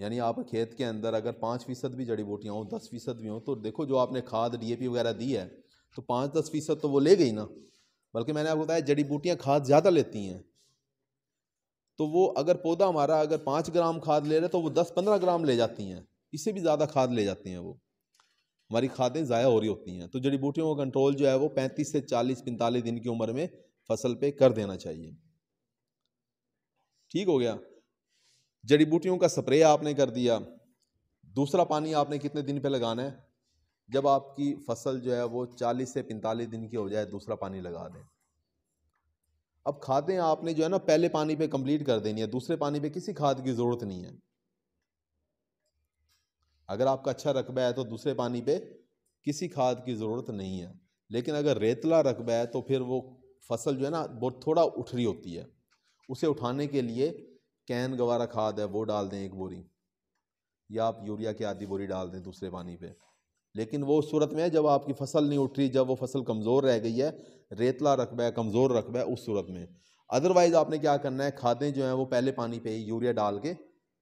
यानी आप खेत के अंदर अगर पाँच फ़ीसद भी जड़ी बूटियाँ हों दस फ़ीसद भी हों तो देखो जो आपने खाद डीएपी वगैरह दी है तो पाँच दस फ़ीसद तो वो ले गई ना बल्कि मैंने आपको बताया जड़ी बूटियाँ खाद ज़्यादा लेती हैं तो वो अगर पौधा हमारा अगर पाँच ग्राम खाद ले रहे तो वो दस पंद्रह ग्राम ले जाती हैं इससे भी ज़्यादा खाद ले जाती हैं वो हमारी खादें ज़ाया हो रही होती हैं तो जड़ी बूटियों का कंट्रोल जो है वो पैंतीस से चालीस पैंतालीस दिन की उम्र में फसल पर कर देना चाहिए ठीक हो गया जड़ी बूटियों का स्प्रे आपने कर दिया दूसरा पानी आपने कितने दिन पे लगाना है जब आपकी फसल जो है वो 40 से 45 दिन की हो जाए दूसरा पानी लगा दें अब खादें आपने जो है ना पहले पानी पे कंप्लीट कर देनी है दूसरे पानी पे किसी खाद की ज़रूरत नहीं है अगर आपका अच्छा रकबा है तो दूसरे पानी पे किसी खाद की ज़रूरत नहीं है लेकिन अगर रेतला रकबा है तो फिर वो फसल जो है ना बहुत थोड़ा उठ रही होती है उसे उठाने के लिए कैन गवारा खाद है वो डाल दें एक बोरी या आप यूरिया की आधी बोरी डाल दें दूसरे पानी पे लेकिन वो उस सूरत में है जब आपकी फसल नहीं उठ रही जब वो फसल कमज़ोर रह गई है रेतला रकबा है कमज़ोर रकबा है उस सूरत में अदरवाइज़ आपने क्या करना है खादें जो हैं वो पहले पानी पे यूरिया डाल के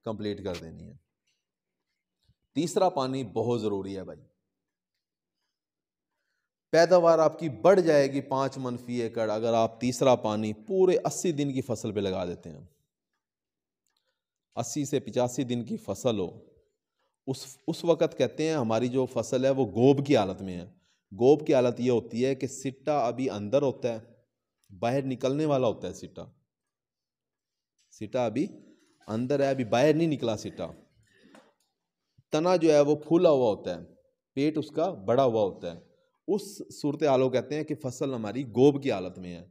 कंप्लीट कर देनी है तीसरा पानी बहुत ज़रूरी है भाई पैदावार आपकी बढ़ जाएगी पाँच मनफी एकड़ अगर आप तीसरा पानी पूरे अस्सी दिन की फसल पर लगा देते हैं अस्सी से पिचासी दिन की फसल हो उस उस वक़्त कहते हैं हमारी जो फसल है वो गोब की हालत में है गोब की हालत ये होती है कि सिट्टा अभी अंदर होता है बाहर निकलने वाला होता है सिट्टा सिट्टा अभी अंदर है अभी बाहर नहीं निकला सिट्टा तना जो है वो फूला हुआ होता है पेट उसका बड़ा हुआ होता है उस सूरत आलो कहते हैं कि फसल हमारी गोब की हालत में है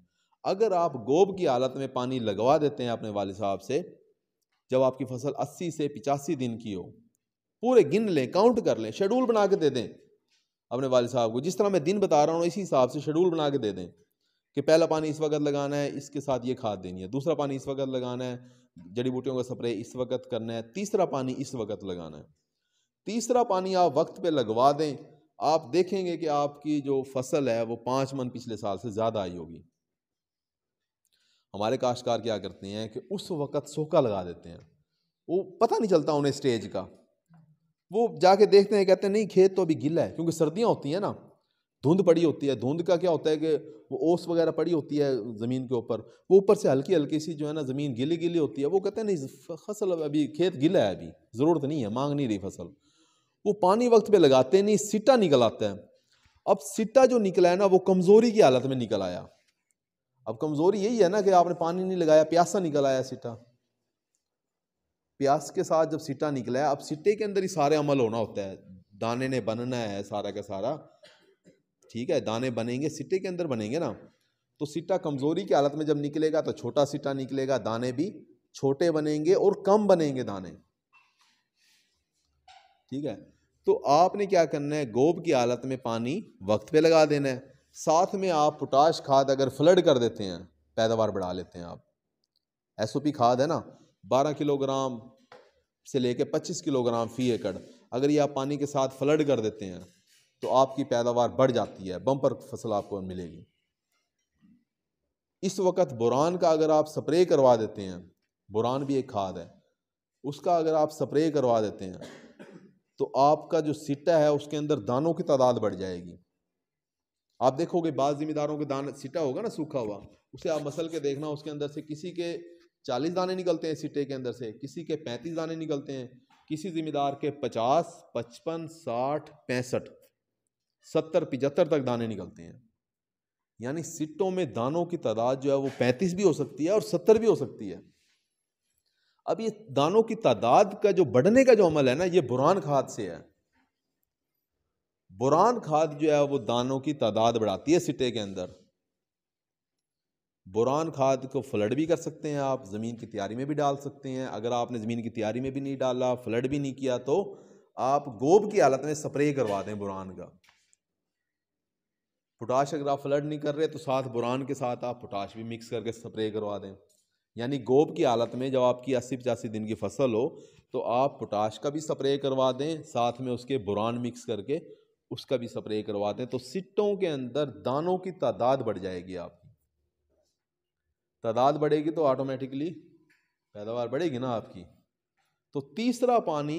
अगर आप गोब की हालत में पानी लगवा देते हैं अपने वाले साहब से जब आपकी फसल 80 से पिचासी दिन की हो पूरे गिन लें काउंट कर लें शेड्यूल बना के दे दें अपने वाले साहब को जिस तरह मैं दिन बता रहा हूँ इसी हिसाब से शेड्यूल बना के दे दें कि पहला पानी इस वक्त लगाना है इसके साथ ये खाद देनी है दूसरा पानी इस वक्त लगाना है जड़ी बूटियों का स्प्रे इस वक्त करना है तीसरा पानी इस वक्त लगाना है तीसरा पानी आप वक्त पे लगवा दें आप देखेंगे कि आपकी जो फसल है वो पाँच मन पिछले साल से ज़्यादा आई होगी हमारे काश्तकार क्या करते हैं कि उस वक़्त सोका लगा देते हैं वो पता नहीं चलता उन्हें स्टेज का वो जाके देखते हैं कहते हैं नहीं खेत तो अभी गिला है क्योंकि सर्दियाँ होती हैं ना धुंध पड़ी होती है धुंध का क्या होता है कि वो ओस वगैरह पड़ी होती है ज़मीन के ऊपर वो ऊपर से हल्की हल्की सी जो है ना ज़मीन गिली गिली होती है वो कहते हैं नहीं फसल अभी खेत गिला है अभी ज़रूरत नहीं है मांग नहीं रही फसल वो पानी वक्त पे लगाते नहीं सिट्टा निकल आता है अब सिट्टा जो निकला है ना वो कमज़ोरी की हालत में निकल आया अब कमज़ोरी यही है ना कि आपने पानी नहीं लगाया प्यासा निकल आया सीटा प्यास के साथ जब सीटा निकला है अब सीटे के अंदर ही सारे अमल होना होता है दाने ने बनना है सारा का सारा ठीक है दाने बनेंगे सीटे के अंदर बनेंगे ना तो सीटा कमज़ोरी की हालत में जब निकलेगा तो छोटा सीटा निकलेगा दाने भी छोटे बनेंगे और कम बनेंगे दाने ठीक है तो आपने क्या करना है गोब की हालत में पानी वक्त पे लगा देना है साथ में आप पोटाश खाद अगर फ्लड कर देते हैं पैदावार बढ़ा लेते हैं आप एस ओ पी खाद है ना 12 किलोग्राम से लेके 25 किलोग्राम फ़ी एकड़ अगर ये आप पानी के साथ फ्लड कर देते हैं तो आपकी पैदावार बढ़ जाती है बम्पर फसल आपको मिलेगी इस वक्त बुरान का अगर आप स्प्रे करवा देते हैं बुरान भी एक खाद है उसका अगर आप स्प्रे करवा देते हैं तो आपका जो सिट्टा है उसके अंदर दानों की तादाद बढ़ जाएगी आप देखोगे बाद जिम्मेदारों के दान सिटा होगा ना सूखा हुआ उसे आप मसल के देखना उसके अंदर से किसी के चालीस दाने निकलते हैं सिटे के अंदर से किसी के पैंतीस दाने निकलते हैं किसी जिम्मेदार के पचास पचपन साठ पैंसठ सत्तर पिचहत्तर तक दाने निकलते हैं यानी सिटों में दानों की तादाद जो है वो पैंतीस भी हो सकती है और सत्तर भी हो सकती है अब ये दानों की तादाद का जो बढ़ने का जो अमल है ना ये बुरान खाद से है बुरान खाद जो है वो दानों की तादाद बढ़ाती है सिटे के अंदर बुरान खाद को फ्लड भी कर सकते हैं आप ज़मीन की तैयारी में भी डाल सकते हैं अगर आपने ज़मीन की तैयारी में भी नहीं डाला फ्लड भी नहीं किया तो आप गोब की हालत में स्प्रे करवा दें बुरान का पोटाश अगर आप फ्लड नहीं कर रहे तो साथ बुरान के साथ आप पोटाश भी मिक्स करके स्प्रे करवा दें यानी गोब की हालत में जब आपकी अस्सी पचासी दिन की फसल हो तो आप पोटाश का भी स्प्रे करवा दें साथ में उसके बुरान मिक्स करके उसका भी स्प्रे करवाते हैं तो सिट्टों के अंदर दानों की तादाद बढ़ जाएगी आपकी तादाद बढ़ेगी तो ऑटोमेटिकली पैदावार बढ़ेगी ना आपकी तो तीसरा पानी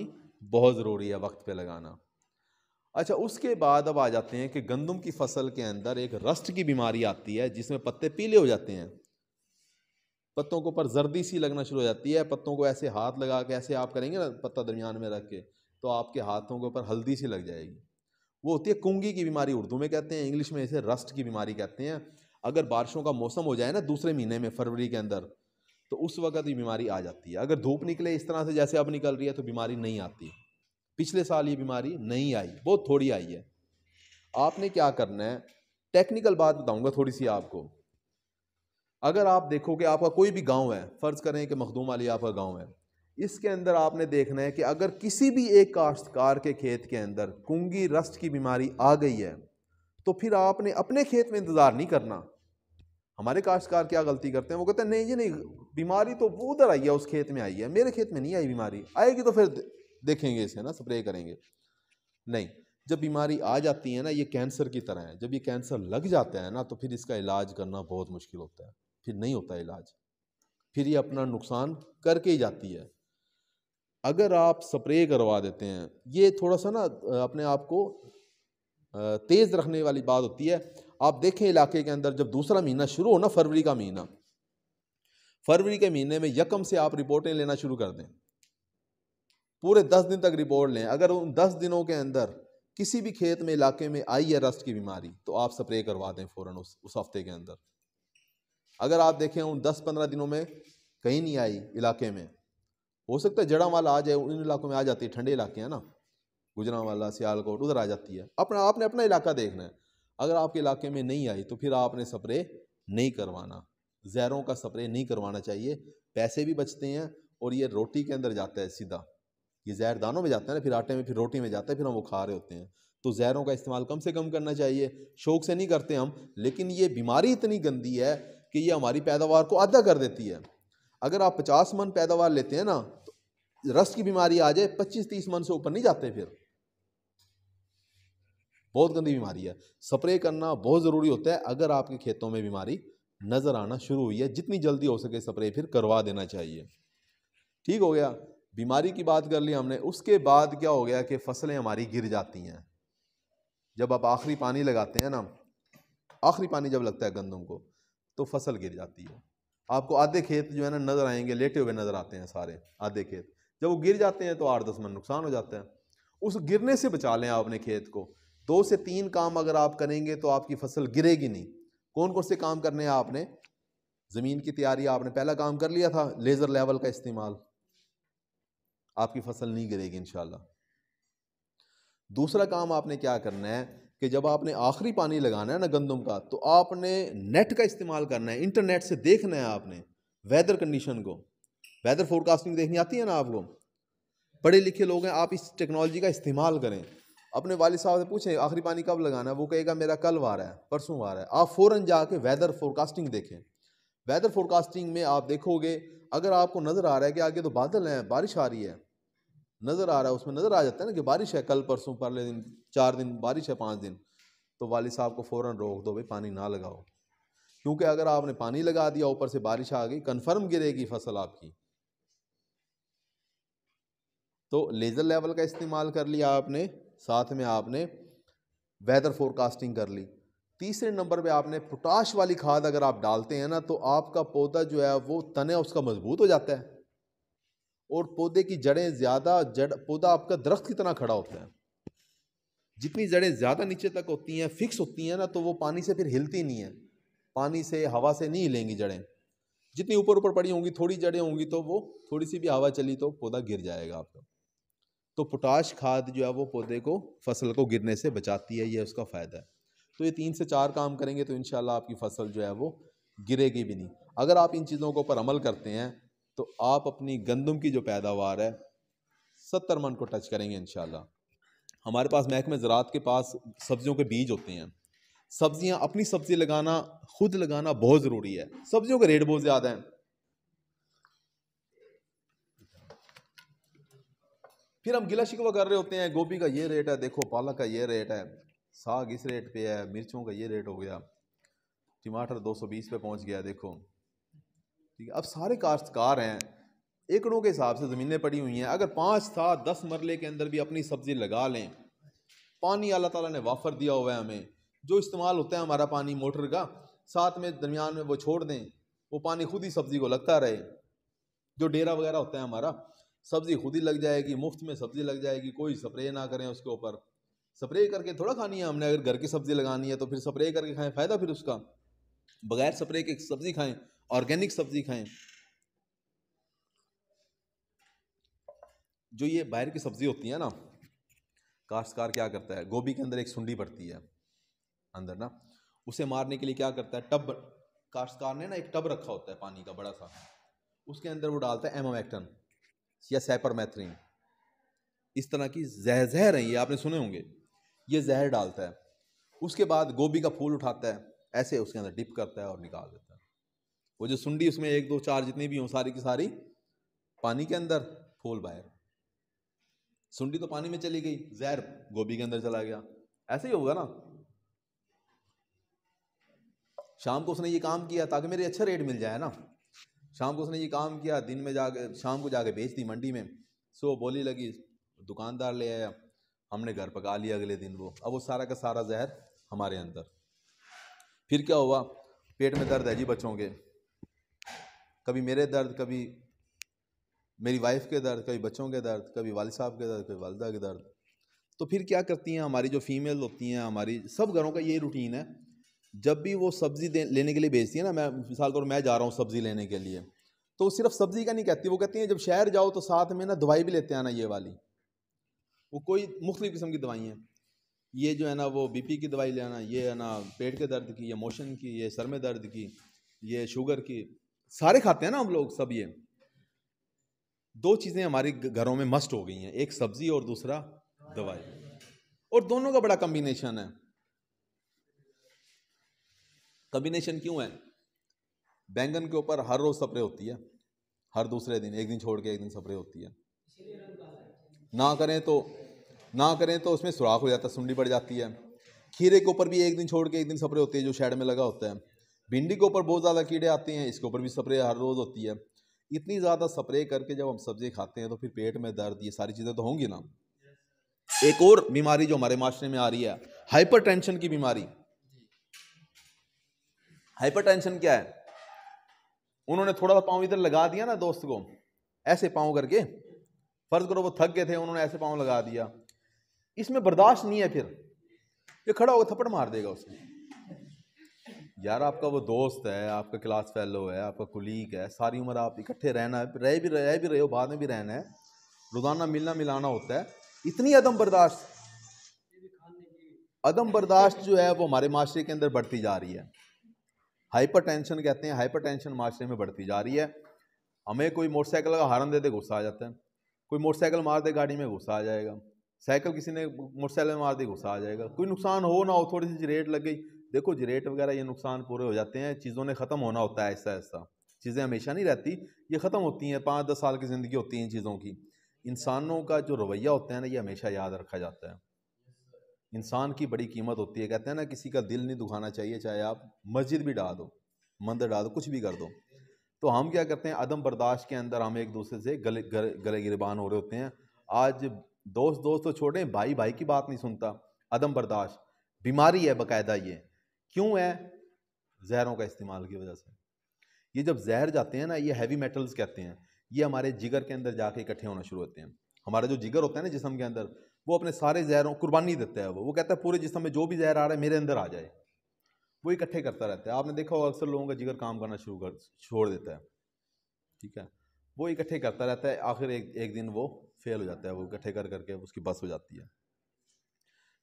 बहुत ज़रूरी है वक्त पे लगाना अच्छा उसके बाद अब आ जाते हैं कि गंदम की फसल के अंदर एक रस्ट की बीमारी आती है जिसमें पत्ते पीले हो जाते हैं पत्तों के ऊपर जर्दी सी लगना शुरू हो जाती है पत्तों को ऐसे हाथ लगा के ऐसे आप करेंगे ना पत्ता दरमियान में रख के तो आपके हाथों के ऊपर हल्दी सी लग जाएगी वो होती है कुंगी की बीमारी उर्दू में कहते हैं इंग्लिश में इसे रस्ट की बीमारी कहते हैं अगर बारिशों का मौसम हो जाए ना दूसरे महीने में फरवरी के अंदर तो उस वक्त ये बीमारी आ जाती है अगर धूप निकले इस तरह से जैसे अब निकल रही है तो बीमारी नहीं आती पिछले साल ये बीमारी नहीं आई बहुत थोड़ी आई है आपने क्या करना है टेक्निकल बात बताऊंगा थोड़ी सी आपको अगर आप देखोगे आपका कोई भी गांव है फ़र्ज़ करें कि मखदूम अली आपका गांव है इसके अंदर आपने देखना है कि अगर किसी भी एक काश्तकार के खेत के अंदर कुंगी रस्ट की बीमारी आ गई है तो फिर आपने अपने खेत में इंतज़ार नहीं करना हमारे काश्तकार क्या गलती करते हैं वो कहते हैं नहीं ये नहीं बीमारी तो वो उधर आई है उस खेत में आई है मेरे खेत में नहीं आई बीमारी आएगी तो फिर देखेंगे इसे ना स्प्रे करेंगे नहीं जब बीमारी आ जाती है ना ये कैंसर की तरह है जब ये कैंसर लग जाता है ना तो फिर इसका इलाज करना बहुत मुश्किल होता है फिर नहीं होता इलाज फिर ये अपना नुकसान करके ही जाती है अगर आप स्प्रे करवा देते हैं ये थोड़ा सा ना अपने आप को तेज़ रखने वाली बात होती है आप देखें इलाके के अंदर जब दूसरा महीना शुरू हो ना फरवरी का महीना फरवरी के महीने में यकम से आप रिपोर्टें लेना शुरू कर दें पूरे दस दिन तक रिपोर्ट लें अगर उन दस दिनों के अंदर किसी भी खेत में इलाके में आई है रस्ट की बीमारी तो आप स्प्रे करवा दें फ़ौर उस उस हफ्ते के अंदर अगर आप देखें उन दस पंद्रह दिनों में कहीं नहीं आई इलाके में हो सकता है जड़ा वाला आ जाए उन इलाकों में आ जाती है ठंडे इलाके हैं ना गुजरा वाला सियालकोट उधर आ जाती है अपना आपने अपना इलाका देखना है अगर आपके इलाके में नहीं आई तो फिर आपने स्प्रे नहीं करवाना जहरों का स्प्रे नहीं करवाना चाहिए पैसे भी बचते हैं और ये रोटी के अंदर जाता है सीधा ये जहर दानों में जाता है ना फिर आटे में फिर रोटी में जाता है फिर हम वो खा रहे होते हैं तो जहरों का इस्तेमाल कम से कम करना चाहिए शौक से नहीं करते हम लेकिन ये बीमारी इतनी गंदी है कि ये हमारी पैदावार को आधा कर देती है अगर आप पचास मन पैदावार लेते हैं ना तो रस की बीमारी आ जाए पच्चीस तीस मन से ऊपर नहीं जाते फिर बहुत गंदी बीमारी है स्प्रे करना बहुत ज़रूरी होता है अगर आपके खेतों में बीमारी नज़र आना शुरू हुई है जितनी जल्दी हो सके स्प्रे फिर करवा देना चाहिए ठीक हो गया बीमारी की बात कर ली हमने उसके बाद क्या हो गया कि फसलें हमारी गिर जाती हैं जब आप आखिरी पानी लगाते हैं ना आखिरी पानी जब लगता है गंदम को तो फसल गिर जाती है आपको आधे खेत जो है ना नज़र आएंगे लेटे हुए नज़र आते हैं सारे आधे खेत जब वो गिर जाते हैं तो आठ दस मन नुकसान हो जाता है उस गिरने से बचा लें आपने खेत को दो से तीन काम अगर आप करेंगे तो आपकी फसल गिरेगी नहीं कौन कौन से काम करने हैं आपने ज़मीन की तैयारी आपने पहला काम कर लिया था लेज़र लेवल का इस्तेमाल आपकी फसल नहीं गिरेगी इन दूसरा काम आपने क्या करना है कि जब आपने आखिरी पानी लगाना है ना गंदम का तो आपने नेट का इस्तेमाल करना है इंटरनेट से देखना है आपने वेदर कंडीशन को वेदर फोरकास्टिंग देखनी आती है ना आपको पढ़े लिखे लोग हैं आप इस टेक्नोलॉजी का इस्तेमाल करें अपने वाले साहब से पूछें आखिरी पानी कब लगाना है वो कहेगा मेरा कल वार है परसों वार है आप फ़ौर जाके वेदर फोरकास्टिंग देखें वेदर फोरकास्टिंग में आप देखोगे अगर आपको नज़र आ रहा है कि आगे तो बादल हैं बारिश आ रही है नज़र आ रहा है उसमें नज़र आ जाता है ना कि बारिश है कल परसों परले दिन चार दिन बारिश है पाँच दिन तो वाली साहब को फ़ौर रोक दो भाई पानी ना लगाओ क्योंकि अगर आपने पानी लगा दिया ऊपर से बारिश आ गई कन्फर्म गिरेगी फसल आपकी तो लेज़र लेवल का इस्तेमाल कर लिया आपने साथ में आपने वेदर फोरकास्टिंग कर ली तीसरे नंबर पे आपने पोटाश वाली खाद अगर आप डालते हैं ना तो आपका पौधा जो है वो तने उसका मजबूत हो जाता है और पौधे की जड़ें ज़्यादा जड़ पौधा आपका दरख्त की तरह खड़ा होता है जितनी जड़ें ज़्यादा नीचे तक होती हैं फिक्स होती हैं ना तो वो पानी से फिर हिलती नहीं है पानी से हवा से नहीं हिलेंगी जड़ें जितनी ऊपर ऊपर पड़ी होंगी थोड़ी जड़ें होंगी तो वो थोड़ी सी भी हवा चली तो पौधा गिर जाएगा आपका तो पोटाश खाद जो है वो पौधे को फसल को गिरने से बचाती है ये उसका फ़ायदा है तो ये तीन से चार काम करेंगे तो इन आपकी फसल जो है वो गिरेगी भी नहीं अगर आप इन चीज़ों के ऊपर अमल करते हैं तो आप अपनी गंदम की जो पैदावार है सत्तर मन को टच करेंगे इन हमारे पास महकमे ज़रात के पास सब्जियों के बीज होते हैं सब्जियां अपनी सब्जी लगाना खुद लगाना बहुत ज़रूरी है सब्जियों के रेट बहुत ज़्यादा हैं फिर हम गिला शिकवा कर रहे होते हैं गोभी का ये रेट है देखो पालक का ये रेट है साग इस रेट पे है मिर्चों का ये रेट हो गया टमाटर 220 पे पहुंच गया देखो ठीक है अब सारे काश्तकार हैं एकड़ों के हिसाब से ज़मीनें पड़ी हुई हैं अगर पाँच था दस मरले के अंदर भी अपनी सब्ज़ी लगा लें पानी अल्लाह ताला ने वाफर दिया हुआ है हमें जो इस्तेमाल होता है हमारा पानी मोटर का साथ में दरमियान में वो छोड़ दें वो पानी खुद ही सब्ज़ी को लगता रहे जो डेरा वगैरह होता है हमारा सब्ज़ी खुद ही लग जाएगी मुफ्त में सब्ज़ी लग जाएगी कोई स्प्रे ना करें उसके ऊपर स्प्रे करके थोड़ा खानी है हमने अगर घर की सब्ज़ी लगानी है तो फिर स्प्रे करके खाएं फ़ायदा फिर उसका बगैर स्प्रे के सब्ज़ी खाएं ऑर्गेनिक सब्जी खाएं जो ये बाहर की सब्जी होती है ना काश्तकार क्या करता है गोभी के अंदर एक सुंडी पड़ती है अंदर ना उसे मारने के लिए क्या करता है टब काश्तकार ने ना एक टब रखा होता है पानी का बड़ा सा उसके अंदर वो डालता है एमोमैक्टन या सैपरमैथ्रिन इस तरह की जहर जहर है ये आपने सुने होंगे ये जहर डालता है उसके बाद गोभी का फूल उठाता है ऐसे उसके अंदर डिप करता है और निकाल देता है वो जो सुंडी उसमें एक दो चार जितनी भी हों सारी की सारी पानी के अंदर फूल बाहर सुंडी तो पानी में चली गई जहर गोभी के अंदर चला गया ऐसे ही होगा ना शाम को उसने ये काम किया ताकि मेरे अच्छा रेट मिल जाए ना शाम को उसने ये काम किया दिन में जाके शाम को जाके बेच दी मंडी में सो बोली लगी दुकानदार ले आया हमने घर पका लिया अगले दिन वो अब वो सारा का सारा जहर हमारे अंदर फिर क्या हुआ पेट में दर्द है जी बच्चों के कभी मेरे दर्द कभी मेरी वाइफ के दर्द कभी बच्चों के दर्द कभी वाल साहब के दर्द कभी वालदा के दर्द तो फिर क्या करती हैं हमारी जो फीमेल होती हैं हमारी सब घरों का ये रूटीन है जब भी वो सब्ज़ी लेने के लिए भेजती है ना मैं मिसाल तौर मैं जा रहा हूँ सब्ज़ी लेने के लिए तो सिर्फ सब्ज़ी का नहीं कहती वो कहती हैं जब शहर जाओ तो साथ में ना दवाई भी लेते आना ये वाली वो कोई मुख्तु किस्म की दवाई हैं ये जो है ना वो बीपी की दवाई ले आना ये है ना पेट के दर्द की ये मोशन की ये सर में दर्द की ये शुगर की सारे खाते हैं ना हम लोग सब ये दो चीज़ें हमारे घरों में मस्ट हो गई हैं एक सब्जी और दूसरा दवाई और दोनों का बड़ा कंबिनेशन है कम्बिनेशन क्यों है बैंगन के ऊपर हर रोज़ स्प्रे होती है हर दूसरे दिन एक दिन छोड़ के एक दिन स्प्रे होती है ना करें तो ना करें तो उसमें सुराख हो जाता है सुंडी पड़ जाती है खीरे के ऊपर भी एक दिन छोड़ के एक दिन स्प्रे होती है जो शेड में लगा होता है भिंडी के ऊपर बहुत ज़्यादा कीड़े आते हैं इसके ऊपर भी स्प्रे हर रोज़ होती है इतनी ज़्यादा स्प्रे करके जब हम सब्ज़ी खाते हैं तो फिर पेट में दर्द ये सारी चीज़ें तो होंगी ना एक और बीमारी जो हमारे माशरे में आ रही है हाइपर की बीमारी हाइपर क्या है उन्होंने थोड़ा सा पाँव इधर लगा दिया ना दोस्त को ऐसे पाँव करके फ़र्ज़ करो वो थक गए थे उन्होंने ऐसे पाँव लगा दिया इसमें बर्दाश्त नहीं है फिर ये खड़ा होकर थप्पड़ मार देगा उसमें यार आपका वो दोस्त है आपका क्लास फेलो है आपका कुलीग है सारी उम्र आप इकट्ठे रहना है रह भी रह भी रहे हो बाद में भी रहना है रोज़ाना मिलना मिलाना होता है इतनी अदम बर्दाश्त अदम बर्दाश्त जो है वो हमारे माशरे के अंदर बढ़ती जा रही है हाइपर टेंशन कहते हैं हाइपर टेंशन माशरे में बढ़ती जा रही है हमें कोई मोटरसाइकिल का हारन दे दे गुस्सा आ जाता है कोई मोटरसाइकिल मार दे गाड़ी में गुस्सा आ जाएगा साइकिल किसी ने मोटरसाइकिल में मार दी गुस्सा आ जाएगा कोई नुकसान हो ना हो थोड़ी सी रेट लग गई देखो जी रेट वगैरह ये नुकसान पूरे हो जाते हैं चीज़ों ने ख़त्म होना होता है ऐसा ऐसा चीज़ें हमेशा नहीं रहती ये ख़त्म होती हैं पाँच दस साल की ज़िंदगी होती है इन चीज़ों की इंसानों का जो रवैया होता है ना ये हमेशा याद रखा जाता है इंसान की बड़ी कीमत होती है कहते हैं ना किसी का दिल नहीं दुखाना चाहिए चाहे आप मस्जिद भी डाल दो मंदिर डाल दो कुछ भी कर दो तो हम क्या करते हैं अदम बर्दाश्त के अंदर हम एक दूसरे से गले गले, गिरबान हो रहे होते हैं आज दोस्त दोस्त तो छोड़ें भाई भाई की बात नहीं सुनता अदम बर्दाश्त बीमारी है बकायदा ये क्यों है जहरों का इस्तेमाल की वजह से ये जब जहर जाते हैं ना ये हैवी मेटल्स कहते हैं ये हमारे जिगर के अंदर जाके इकट्ठे होना शुरू होते हैं हमारा जो जिगर होता है ना जिसम के अंदर वो अपने सारे जहरों कुर्बानी देता है वो वो कहता है पूरे जिसम में जो भी जहर आ रहा है मेरे अंदर आ जाए वो इकट्ठे करता रहता है आपने देखा होगा अक्सर लोगों का जिगर काम करना शुरू कर छोड़ देता है ठीक है वो इकट्ठे करता रहता है आखिर एक एक दिन वो फेल हो जाता है वो इकट्ठे कर करके उसकी बस हो जाती है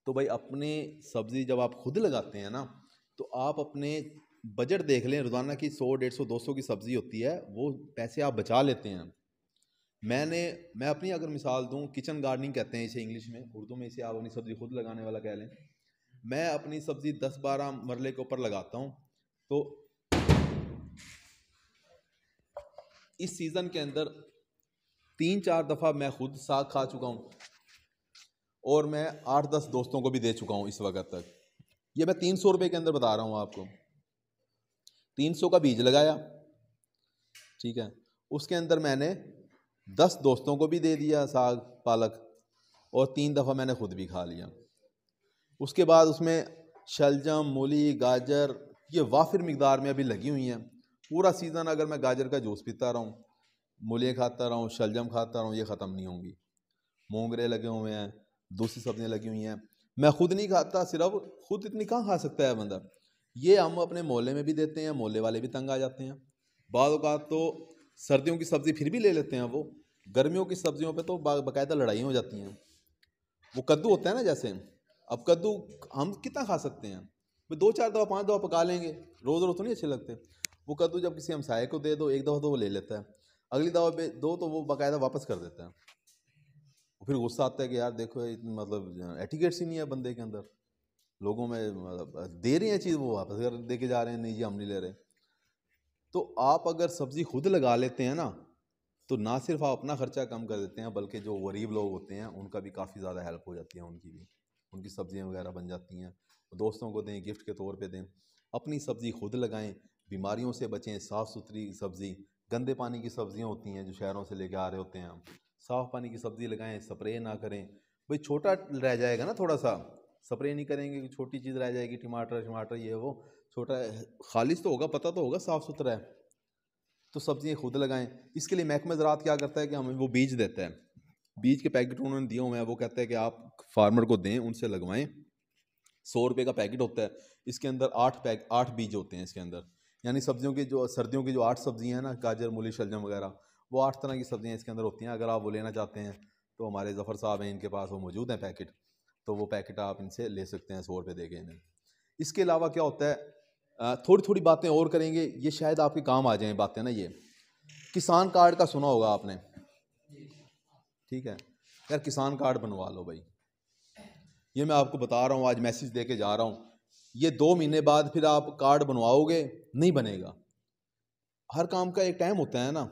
तो भाई अपनी सब्ज़ी जब आप खुद लगाते हैं ना तो आप अपने बजट देख लें रोज़ाना की सौ डेढ़ सौ दो सौ की सब्ज़ी होती है वो पैसे आप बचा लेते हैं मैंने मैं अपनी अगर मिसाल दूँ किचन गार्डनिंग कहते हैं इसे इंग्लिश में उर्दू में इसे आप अपनी सब्ज़ी खुद लगाने वाला कह लें मैं अपनी सब्ज़ी दस बारह मरले के ऊपर लगाता हूँ तो इस सीज़न के अंदर तीन चार दफ़ा मैं खुद साग खा चुका हूँ और मैं आठ दस दोस्तों को भी दे चुका हूँ इस वक्त तक ये मैं तीन सौ रुपये के अंदर बता रहा हूँ आपको तीन सौ का बीज लगाया ठीक है उसके अंदर मैंने दस दोस्तों को भी दे दिया साग पालक और तीन दफ़ा मैंने खुद भी खा लिया उसके बाद उसमें शलजम मूली गाजर ये वाफिर मकदार में अभी लगी हुई हैं पूरा सीज़न अगर मैं गाजर का जूस पीता रहूँ मूलियाँ खाता रहूँ शलजम खाता रहूँ ये ख़त्म नहीं होंगी मोंगरे लगे हुए हैं दूसरी सब्ज़ियाँ लगी हुई हैं मैं खुद नहीं खाता सिर्फ खुद इतनी कहाँ खा सकता है बंदा ये हम अपने मोहल्ले में भी देते हैं मोहल्ले वाले भी तंग आ जाते हैं बाद तो सर्दियों की सब्ज़ी फिर भी ले लेते हैं वो गर्मियों की सब्जियों पे तो बाकायदा लड़ाई हो जाती हैं वो कद्दू होता है ना जैसे अब कद्दू हम कितना खा सकते हैं वो दो चार दवा पाँच दवा पका लेंगे रोज़ रोज़ तो नहीं अच्छे लगते वो कद्दू जब किसी हमसाए को दे दो एक दवा तो वो ले लेता है अगली दवा पे दो तो वो बाकायदा वापस कर देता है और फिर गुस्सा आता है कि यार देखो मतलब एटिकेट्स ही नहीं है बंदे के अंदर लोगों में मतलब दे रहे हैं चीज़ वो वापस कर दे के जा रहे हैं नहीं जी हम नहीं ले रहे तो आप अगर सब्ज़ी खुद लगा लेते हैं ना तो ना सिर्फ आप अपना ख़र्चा कम कर देते हैं बल्कि जो गरीब लोग होते हैं उनका भी काफ़ी ज़्यादा हेल्प हो जाती है उनकी भी उनकी सब्ज़ियाँ वगैरह बन जाती हैं दोस्तों को दें गिफ्ट के तौर पर दें अपनी सब्ज़ी खुद लगाएँ बीमारियों से बचें साफ़ सुथरी सब्ज़ी गंदे पानी की सब्ज़ियाँ होती हैं जो शहरों से लेके आ रहे होते हैं हम साफ पानी की सब्जी लगाएं स्प्रे ना करें भाई छोटा रह जाएगा ना थोड़ा सा स्प्रे नहीं करेंगे छोटी चीज़ रह जाएगी टमाटर टमाटर ये वो छोटा खालिश तो होगा पता तो होगा साफ़ सुथरा है तो सब्ज़ियाँ खुद लगाएं इसके लिए महकमा ज़रात क्या करता है कि हमें वो बीज देता है बीज के पैकेट उन्होंने दिए हुए हैं वो कहता है कि आप फार्मर को दें उनसे लगवाएं सौ रुपये का पैकेट होता है इसके अंदर आठ पैक आठ बीज होते हैं इसके अंदर यानी सब्जियों के जो सर्दियों की जो आठ सब्जियाँ हैं ना गाजर मूली शलजम वगैरह वो आठ तरह की सब्ज़ियाँ इसके अंदर होती हैं अगर आप वो लेना चाहते हैं तो हमारे ज़फ़र साहब हैं इनके पास वो मौजूद हैं पैकेट तो वो पैकेट आप इनसे ले सकते हैं सौ रुपये दे के इन्हें इसके अलावा क्या होता है थोड़ी थोड़ी बातें और करेंगे ये शायद आपके काम आ जाएँ बातें ना ये किसान कार्ड का सुना होगा आपने ठीक है यार किसान कार्ड बनवा लो भाई ये मैं आपको बता रहा हूँ आज मैसेज दे के जा रहा हूँ ये दो महीने बाद फिर आप कार्ड बनवाओगे नहीं बनेगा हर काम का एक टाइम होता है ना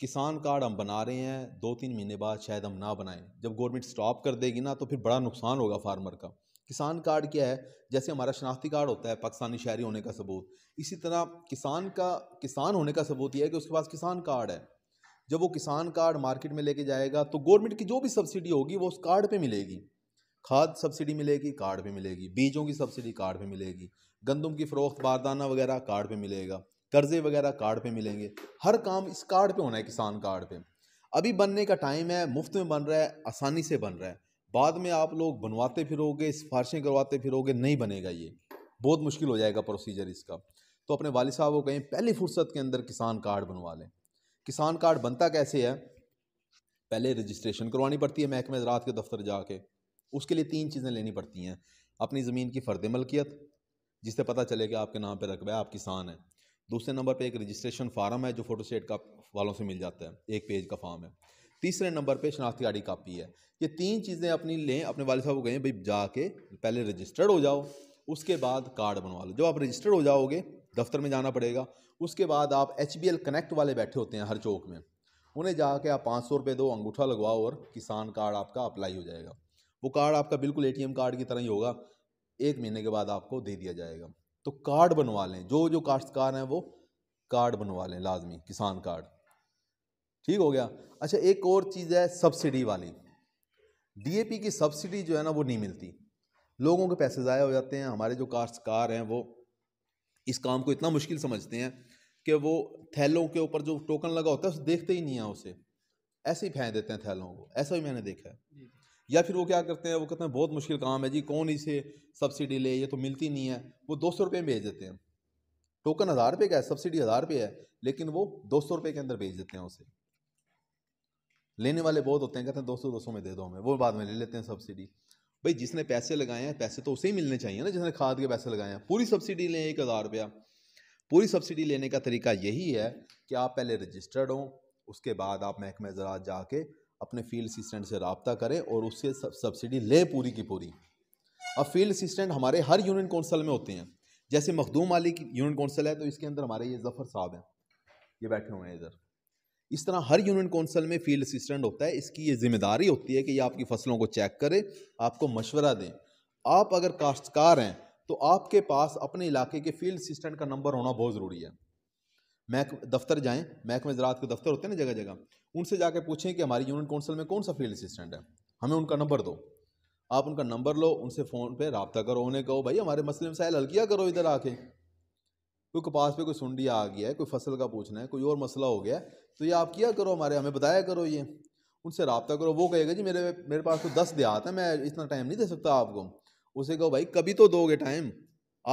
किसान कार्ड हम बना रहे हैं दो तीन महीने बाद शायद हम ना बनाएं जब गवर्नमेंट स्टॉप कर देगी ना तो फिर बड़ा नुकसान होगा फार्मर का किसान कार्ड क्या है जैसे हमारा शनाख्ती कार्ड होता है पाकिस्तानी शहरी होने का सबूत इसी तरह किसान का किसान होने का सबूत यह है कि उसके पास किसान कार्ड है जब वो किसान कार्ड मार्केट में लेके जाएगा तो गवर्नमेंट की जो भी सब्सिडी होगी वो उस कार्ड पर मिलेगी खाद सब्सिडी मिलेगी कार्ड पर मिलेगी बीजों की सब्सिडी कार्ड पर मिलेगी गंदम की फ़रोख्त बारदाना वगैरह कार्ड पर मिलेगा कर्जे वगैरह कार्ड पे मिलेंगे हर काम इस कार्ड पे होना है किसान कार्ड पे अभी बनने का टाइम है मुफ्त में बन रहा है आसानी से बन रहा है बाद में आप लोग बनवाते फिरोगे सिफारिशें करवाते फिरोगे नहीं बनेगा ये बहुत मुश्किल हो जाएगा प्रोसीजर इसका तो अपने वाल साहब को कहें पहली फुर्सत के अंदर किसान कार्ड बनवा लें किसान कार्ड बनता कैसे है पहले रजिस्ट्रेशन करवानी पड़ती है महकमे ज़रात के दफ्तर जाके उसके लिए तीन चीज़ें लेनी पड़ती हैं अपनी ज़मीन की फ़र्द मलकियत जिससे पता चले कि आपके नाम पर रकबा आप किसान हैं दूसरे नंबर पे एक रजिस्ट्रेशन फार्म है जो फोटो स्टेट का वालों से मिल जाता है एक पेज का फॉर्म है तीसरे नंबर पे शनाख्ती गाड़ी कापी है ये तीन चीज़ें अपनी लें अपने वाले साहब को कहें भाई जाके पहले रजिस्टर्ड हो जाओ उसके बाद कार्ड बनवा लो जब आप रजिस्टर्ड हो जाओगे दफ्तर में जाना पड़ेगा उसके बाद आप एच कनेक्ट वाले बैठे होते हैं हर चौक में उन्हें जाके आप पाँच सौ रुपये दो अंगूठा लगवाओ और किसान कार्ड आपका अप्लाई हो जाएगा वो कार्ड आपका बिल्कुल एम कार्ड की तरह ही होगा एक महीने के बाद आपको दे दिया जाएगा तो कार्ड बनवा लें जो जो काश्तकार हैं वो कार्ड बनवा लें लाजमी किसान कार्ड ठीक हो गया अच्छा एक और चीज़ है सब्सिडी वाली डीएपी की सब्सिडी जो है ना वो नहीं मिलती लोगों के पैसे ज़ाया हो जाते हैं हमारे जो काश्तकार हैं वो इस काम को इतना मुश्किल समझते हैं कि वो थैलों के ऊपर जो टोकन लगा होता है उसे देखते ही नहीं है उसे ऐसे ही फेंक देते हैं थैलों को ऐसा ही मैंने देखा है या फिर वो क्या करते हैं वो कहते हैं बहुत मुश्किल काम है जी कौन इसे सब्सिडी ले ये तो मिलती नहीं है वो दो सौ रुपये में भेज देते हैं टोकन हज़ार रुपये का है सब्सिडी हज़ार रुपये है लेकिन वो दो सौ रुपये के अंदर भेज देते हैं उसे लेने वाले बहुत होते हैं कहते हैं दो सौ दो सौ में दे दो हमें वो बाद में ले लेते हैं सब्सिडी भाई जिसने पैसे लगाए हैं पैसे तो उसे ही मिलने चाहिए ना जिसने खाद के पैसे लगाए हैं पूरी सब्सिडी लें एक हज़ार रुपया पूरी सब्सिडी लेने का तरीका यही है कि आप पहले रजिस्टर्ड हों उसके बाद आप महकमे ज़रात जाके अपने फील्ड असिस्टेंट से रबता करें और उससे सब्सिडी ले पूरी की पूरी अब फील्ड असिस्टेंट हमारे हर यूनियन कौंसल में होते हैं जैसे मखदूम अली की यूनियन कौंसल है तो इसके अंदर हमारे ये जफ़र साहब हैं ये बैठे हुए हैं इधर इस तरह हर यूनियन कौंसल में फील्ड असिस्टेंट होता है इसकी ये जिम्मेदारी होती है कि ये आपकी फसलों को चेक करें आपको मशवरा दें आप अगर काश्तकार हैं तो आपके पास अपने इलाके के फील्ड असिस्टेंट का नंबर होना बहुत ज़रूरी है मैक दफ्तर जाएँ महकमे ज़रात के दफ्तर होते हैं ना जगह जगह उनसे जाके पूछें कि हमारी यूनियन काउंसिल में कौन सा फील्ड असिस्टेंट है हमें उनका नंबर दो आप उनका नंबर लो उनसे फ़ोन पे रबता करो उन्हें कहो भाई हमारे मसले मसाइल हल किया करो इधर आके कोई कपास पे कोई सुंडिया आ गया है कोई फसल का पूछना है कोई और मसला हो गया तो ये आप किया करो हमारे हमें बताया करो ये उनसे रबता करो वो कहेगा जी मेरे मेरे पास तो दस देहात हैं मैं इतना टाइम नहीं दे सकता आपको उसे कहो भाई कभी तो दोगे टाइम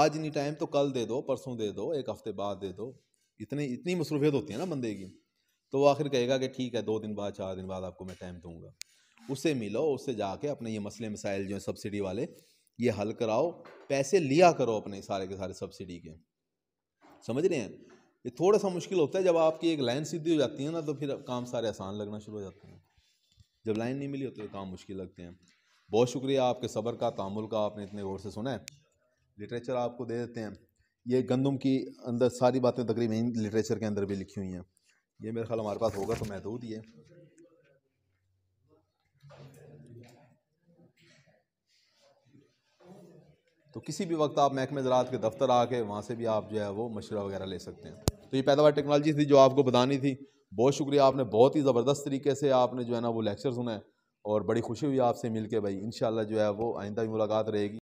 आज नहीं टाइम तो कल दे दो परसों दे दो एक हफ्ते बाद दे दो इतने इतनी मसरूफियत होती है ना बंदे की तो वो आखिर कहेगा कि ठीक है दो दिन बाद चार दिन बाद आपको मैं टाइम दूंगा उससे मिलो उससे जाके अपने ये मसले मसाइल जो हैं सब्सिडी वाले ये हल कराओ पैसे लिया करो अपने सारे के सारे सब्सिडी के समझ रहे हैं ये थोड़ा सा मुश्किल होता है जब आपकी एक लाइन सीधी हो जाती है ना तो फिर काम सारे आसान लगना शुरू हो जाते हैं जब लाइन नहीं मिली होती तो काम मुश्किल लगते हैं बहुत शुक्रिया आपके सब्र का तामुल का आपने इतने गौर से सुना है लिटरेचर आपको दे देते हैं ये गंदम की अंदर सारी बातें तकरीबन लिटरेचर के अंदर भी लिखी हुई हैं ये मेरा ख्याल हमारे पास होगा तो महदूद ये तो किसी भी वक्त आप महकमे ज़रात के दफ्तर आके वहाँ से भी आप जो है वो मशवरा वगैरह ले सकते हैं तो ये पैदावार टेक्नोलॉजी थी जो आपको बतानी थी बहुत शुक्रिया आपने बहुत ही ज़बरदस्त तरीके से आपने जो है ना वो लेक्चर सुना है और बड़ी खुशी हुई आपसे मिल के भाई इन जो है वो आइंदा भी मुलाकात रहेगी